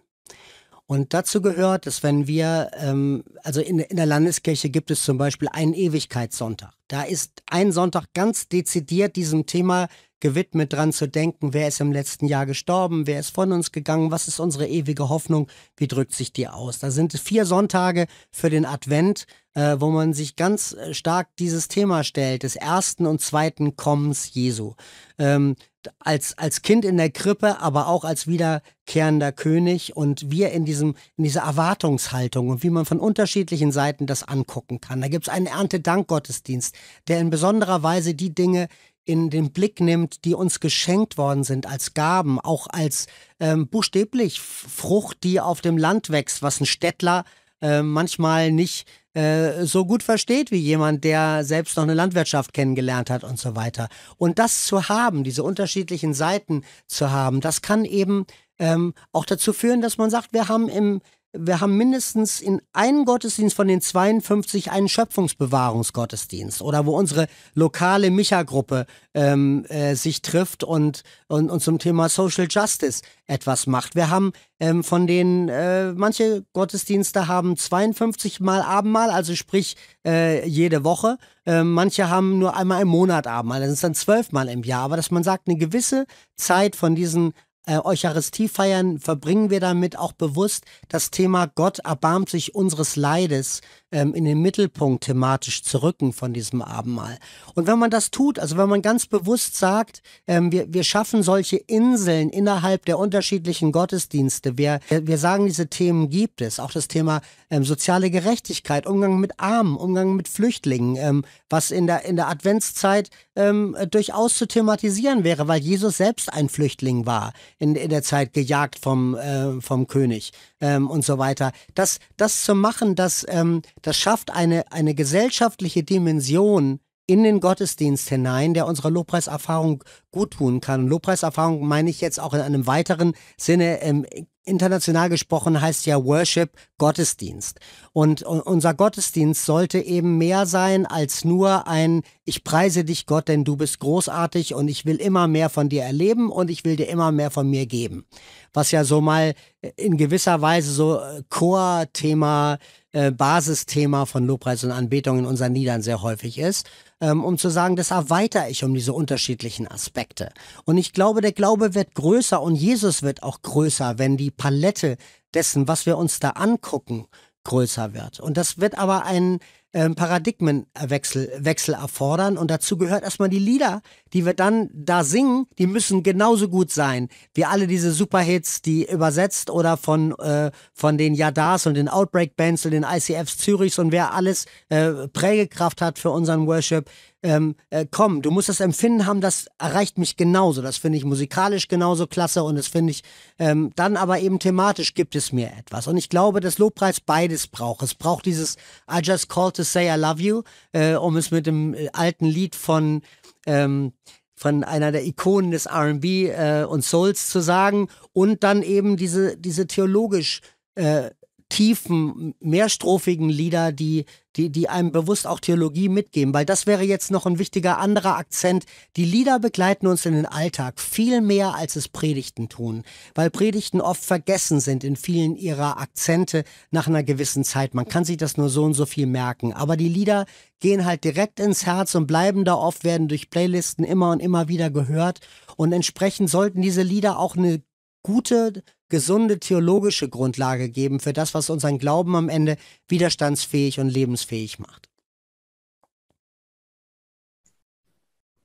Und dazu gehört, dass wenn wir, ähm, also in, in der Landeskirche gibt es zum Beispiel einen Ewigkeitssonntag. Da ist ein Sonntag ganz dezidiert diesem Thema gewidmet, dran zu denken, wer ist im letzten Jahr gestorben, wer ist von uns gegangen, was ist unsere ewige Hoffnung, wie drückt sich die aus. Da sind vier Sonntage für den Advent, äh, wo man sich ganz äh, stark dieses Thema stellt, des ersten und zweiten Kommens Jesu. Ähm, als, als Kind in der Krippe, aber auch als wiederkehrender König und wir in, diesem, in dieser Erwartungshaltung und wie man von unterschiedlichen Seiten das angucken kann. Da gibt es einen Erntedankgottesdienst, der in besonderer Weise die Dinge in den Blick nimmt, die uns geschenkt worden sind als Gaben, auch als ähm, buchstäblich Frucht, die auf dem Land wächst, was ein Städtler äh, manchmal nicht äh, so gut versteht wie jemand, der selbst noch eine Landwirtschaft kennengelernt hat und so weiter. Und das zu haben, diese unterschiedlichen Seiten zu haben, das kann eben ähm, auch dazu führen, dass man sagt, wir haben im wir haben mindestens in einem Gottesdienst von den 52 einen Schöpfungsbewahrungsgottesdienst oder wo unsere lokale Micha-Gruppe ähm, äh, sich trifft und, und, und zum Thema Social Justice etwas macht. Wir haben ähm, von den, äh, manche Gottesdienste haben 52 Mal Abendmahl, also sprich äh, jede Woche. Ähm, manche haben nur einmal im Monat Abendmahl, das ist dann zwölf Mal im Jahr. Aber dass man sagt, eine gewisse Zeit von diesen äh, Eucharistie feiern, verbringen wir damit auch bewusst das Thema Gott erbarmt sich unseres Leides ähm, in den Mittelpunkt thematisch zu rücken von diesem Abendmahl. Und wenn man das tut, also wenn man ganz bewusst sagt, ähm, wir, wir schaffen solche Inseln innerhalb der unterschiedlichen Gottesdienste, wir, wir sagen, diese Themen gibt es, auch das Thema ähm, soziale Gerechtigkeit, Umgang mit Armen, Umgang mit Flüchtlingen, ähm, was in der, in der Adventszeit ähm, durchaus zu thematisieren wäre, weil Jesus selbst ein Flüchtling war, in, in der Zeit gejagt vom, äh, vom König ähm, und so weiter. Das, das zu machen, dass, ähm, das schafft eine, eine gesellschaftliche Dimension in den Gottesdienst hinein, der unserer Lobpreiserfahrung gut tun kann. Lobpreiserfahrung meine ich jetzt auch in einem weiteren Sinne. Ähm, international gesprochen heißt ja Worship Gottesdienst. Und, und unser Gottesdienst sollte eben mehr sein als nur ein Ich preise dich Gott, denn du bist großartig und ich will immer mehr von dir erleben und ich will dir immer mehr von mir geben. Was ja so mal äh, in gewisser Weise so äh, Chor-Thema Chorthema äh, Basisthema von Lobpreis und Anbetung in unseren Liedern sehr häufig ist, ähm, um zu sagen, das erweitere ich um diese unterschiedlichen Aspekte. Und ich glaube, der Glaube wird größer und Jesus wird auch größer, wenn die Palette dessen, was wir uns da angucken, größer wird. Und das wird aber einen ähm, Paradigmenwechsel Wechsel erfordern. Und dazu gehört erstmal die Lieder, die wir dann da singen, die müssen genauso gut sein wie alle diese Superhits, die übersetzt oder von, äh, von den Yadars und den Outbreak Bands und den ICFs Zürichs und wer alles äh, Prägekraft hat für unseren Worship. Ähm, äh, komm, du musst das Empfinden haben, das erreicht mich genauso. Das finde ich musikalisch genauso klasse und das finde ich ähm, dann aber eben thematisch gibt es mir etwas. Und ich glaube, dass Lobpreis beides braucht. Es braucht dieses I just call to say I love you, äh, um es mit dem äh, alten Lied von ähm, von einer der Ikonen des RB äh, und Souls zu sagen und dann eben diese, diese theologisch äh, tiefen, mehrstrophigen Lieder, die die, die einem bewusst auch Theologie mitgeben, weil das wäre jetzt noch ein wichtiger anderer Akzent. Die Lieder begleiten uns in den Alltag viel mehr, als es Predigten tun, weil Predigten oft vergessen sind in vielen ihrer Akzente nach einer gewissen Zeit. Man kann sich das nur so und so viel merken, aber die Lieder gehen halt direkt ins Herz und bleiben da oft, werden durch Playlisten immer und immer wieder gehört und entsprechend sollten diese Lieder auch eine gute gesunde theologische Grundlage geben für das, was unseren Glauben am Ende widerstandsfähig und lebensfähig macht.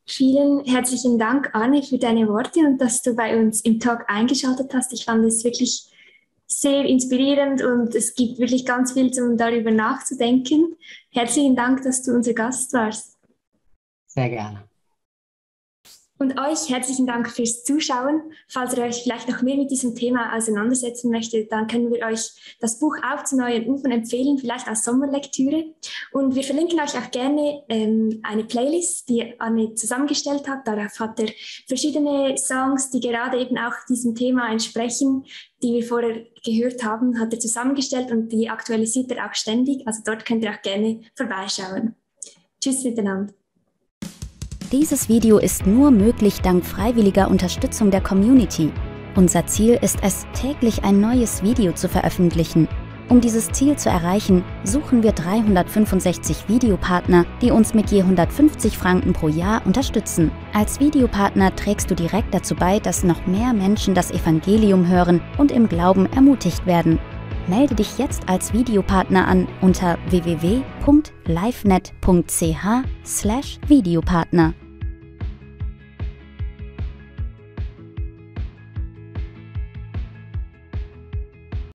Vielen herzlichen Dank, Arne, für deine Worte und dass du bei uns im Talk eingeschaltet hast. Ich fand es wirklich sehr inspirierend und es gibt wirklich ganz viel, um darüber nachzudenken. Herzlichen Dank, dass du unser Gast warst. Sehr gerne. Und euch herzlichen Dank fürs Zuschauen. Falls ihr euch vielleicht noch mehr mit diesem Thema auseinandersetzen möchtet, dann können wir euch das Buch auch zu neuen Ufern empfehlen, vielleicht als Sommerlektüre. Und wir verlinken euch auch gerne ähm, eine Playlist, die Anne zusammengestellt hat. Darauf hat er verschiedene Songs, die gerade eben auch diesem Thema entsprechen, die wir vorher gehört haben, hat er zusammengestellt und die aktualisiert er auch ständig. Also dort könnt ihr auch gerne vorbeischauen. Tschüss miteinander. Dieses Video ist nur möglich dank freiwilliger Unterstützung der Community. Unser Ziel ist es, täglich ein neues Video zu veröffentlichen. Um dieses Ziel zu erreichen, suchen wir 365 Videopartner, die uns mit je 150 Franken pro Jahr unterstützen. Als Videopartner trägst du direkt dazu bei, dass noch mehr Menschen das Evangelium hören und im Glauben ermutigt werden. Melde dich jetzt als Videopartner an unter www.lifenet.ch/videopartner.